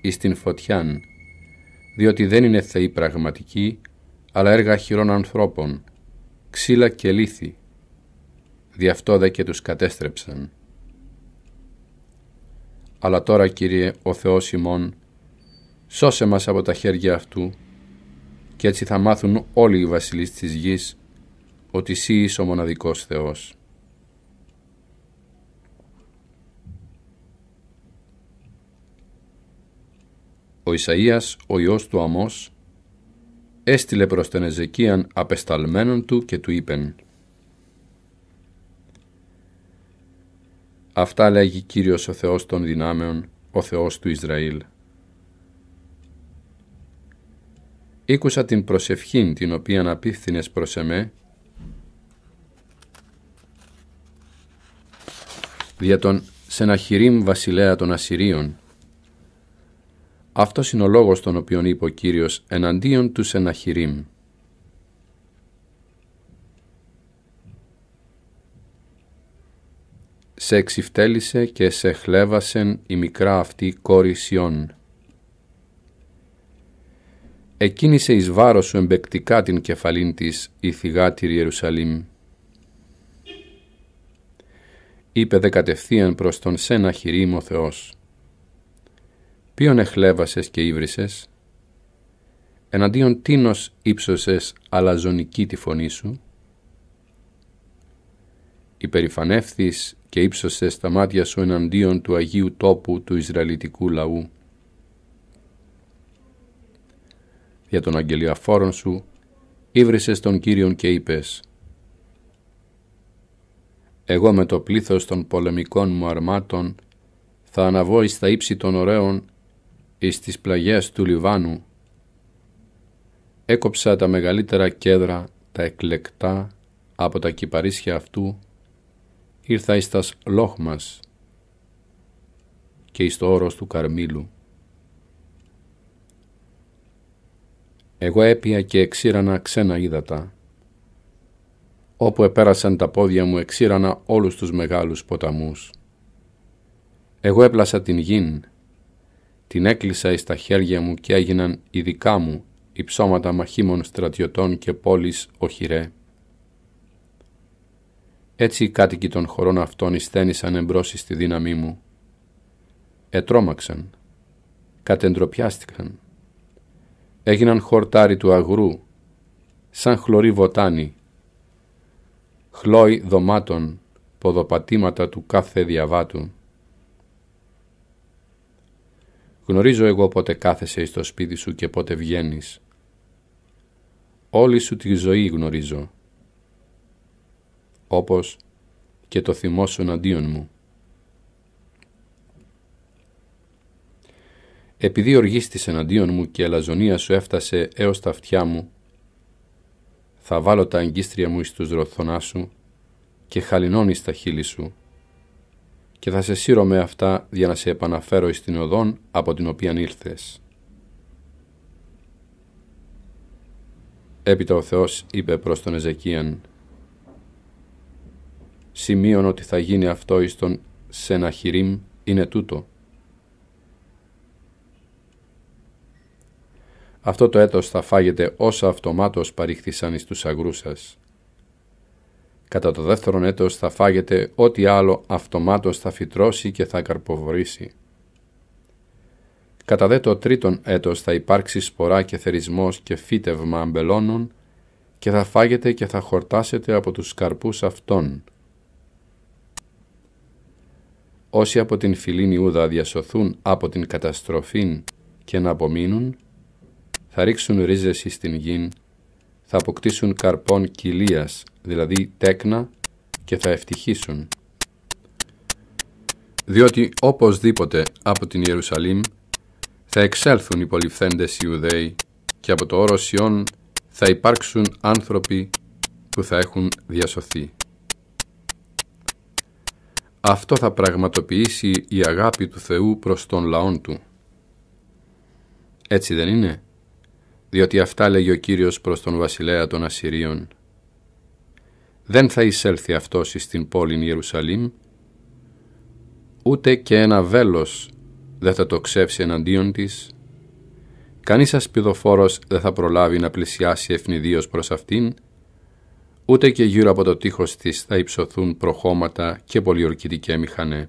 εις την φωτιάν, διότι δεν είναι θεοί πραγματικοί, αλλά έργα χειρών ανθρώπων, ξύλα και λύθη. Δι' αυτό δε και τους κατέστρεψαν. Αλλά τώρα, Κύριε, ο Θεός ημών, σώσε μας από τα χέρια Αυτού, και έτσι θα μάθουν όλοι οι βασιλείς της γης ότι εσύ είσαι ο μοναδικός Θεός. Ο Ισαΐας, ο Υιός του Αμός, έστειλε προς τον Εζεκίαν απεσταλμένον του και του είπεν «Αυτά λέγει Κύριος ο Θεός των δυνάμεων, ο Θεός του Ισραήλ. Ήκουσα την προσευχή την οποία απίφθινες προς εμέ δια τον σεναχυρίμ βασιλέα των Ασσυρίων. Αυτός είναι ο λόγος τον οποίον είπε ο Κύριος εναντίον του Σεναχυρίμ, σε εξυφτέλησε και σε χλέβασεν η μικρά αυτή κόρη Σιών. Εκίνησε εις βάρος σου εμπεκτικά την κεφαλήν της η Ιερουσαλήμ. Είπε δε κατευθείαν προς τον σένα χειρήμ ο Θεός. Ποιον εχλέβασες και ύβρισες, εναντίον τίνος ύψωσες αλαζονική τη φωνή σου. Υπερηφανεύθης και ύψωσες τα μάτια σου εναντίον του Αγίου τόπου του Ισραηλιτικού λαού. για τον αγγελιαφόρων σου, ήβρισες τον Κύριον και είπες «Εγώ με το πλήθος των πολεμικών μου αρμάτων θα αναβώ εις τα ύψη των ωραίων εις τις πλαγιές του Λιβάνου. Έκοψα τα μεγαλύτερα κέδρα, τα εκλεκτά, από τα κυπαρίσια αυτού, ήρθα εις τας λόχμας και εις το όρος του Καρμίλου. Εγώ έπια και εξήρανα ξένα ύδατα. Όπου επέρασαν τα πόδια μου εξήρανα όλους τους μεγάλους ποταμούς. Εγώ έπλασα την γην, την έκλεισα εις τα χέρια μου και έγιναν οι δικά μου υψώματα μαχήμων στρατιωτών και πόλης οχυρέ. Έτσι οι κάτοικοι των χωρών αυτών εισθένησαν εμπρός στη δύναμή μου. Ετρώμαξαν, κατεντροπιάστηκαν, έγιναν χορτάρι του αγρού, σαν χλωρή βοτάνη, χλόι δωμάτων, ποδοπατήματα του κάθε διαβάτου. Γνωρίζω εγώ πότε κάθεσαι στο σπίτι σου και πότε βγαίνεις. Όλη σου τη ζωή γνωρίζω, όπως και το θυμό σου αντίον μου. επειδή οργίστης εναντίον μου και η λαζονία σου έφτασε έως τα αυτιά μου, θα βάλω τα αγκίστρια μου εις τους σου και χαλινών τα χείλη σου και θα σε σύρω με αυτά για να σε επαναφέρω εις την οδόν από την οποία ήλθες. Έπειτα ο Θεός είπε προς τον Εζεκίαν «Σημείων ότι θα γίνει αυτό εις τον Σεναχιρίμ είναι τούτο» αυτό το έτος θα φάγετε όσα αυτομάτως παρήχθησαν εις τους αγρούς σας. Κατά το δεύτερον έτος θα φάγετε ό,τι άλλο αυτομάτως θα φυτρώσει και θα καρποβορήσει. Κατά δε το τρίτον έτος θα υπάρξει σπορά και θερισμός και φύτευμα αμπελώνων και θα φάγετε και θα χορτάσετε από τους καρπούς αυτών. Όσοι από την φιλήν Ιούδα διασωθούν από την καταστροφήν και να απομείνουν, θα ρίξουν ρίζες εις την γην, θα αποκτήσουν καρπών κοιλίας, δηλαδή τέκνα, και θα ευτυχήσουν. Διότι οπωσδήποτε από την Ιερουσαλήμ θα εξέλθουν οι πολυφθέντες Ιουδαίοι και από το όρος Σιών θα υπάρξουν άνθρωποι που θα έχουν διασωθεί. Αυτό θα πραγματοποιήσει η αγάπη του Θεού προς τον λαόν του. Έτσι δεν είναι διότι αυτά λέγει ο Κύριος προς τον βασιλέα των Ασσυρίων. Δεν θα εισέλθει αυτός εις την πόλη Ιερουσαλήμ, ούτε και ένα βέλος δεν θα το ξεύσει εναντίον της, κανείς ασπιδοφόρος δεν θα προλάβει να πλησιάσει ευνηδίως προς αυτήν, ούτε και γύρω από το τείχος της θα υψωθούν προχώματα και πολιορκητικέ μηχανέ.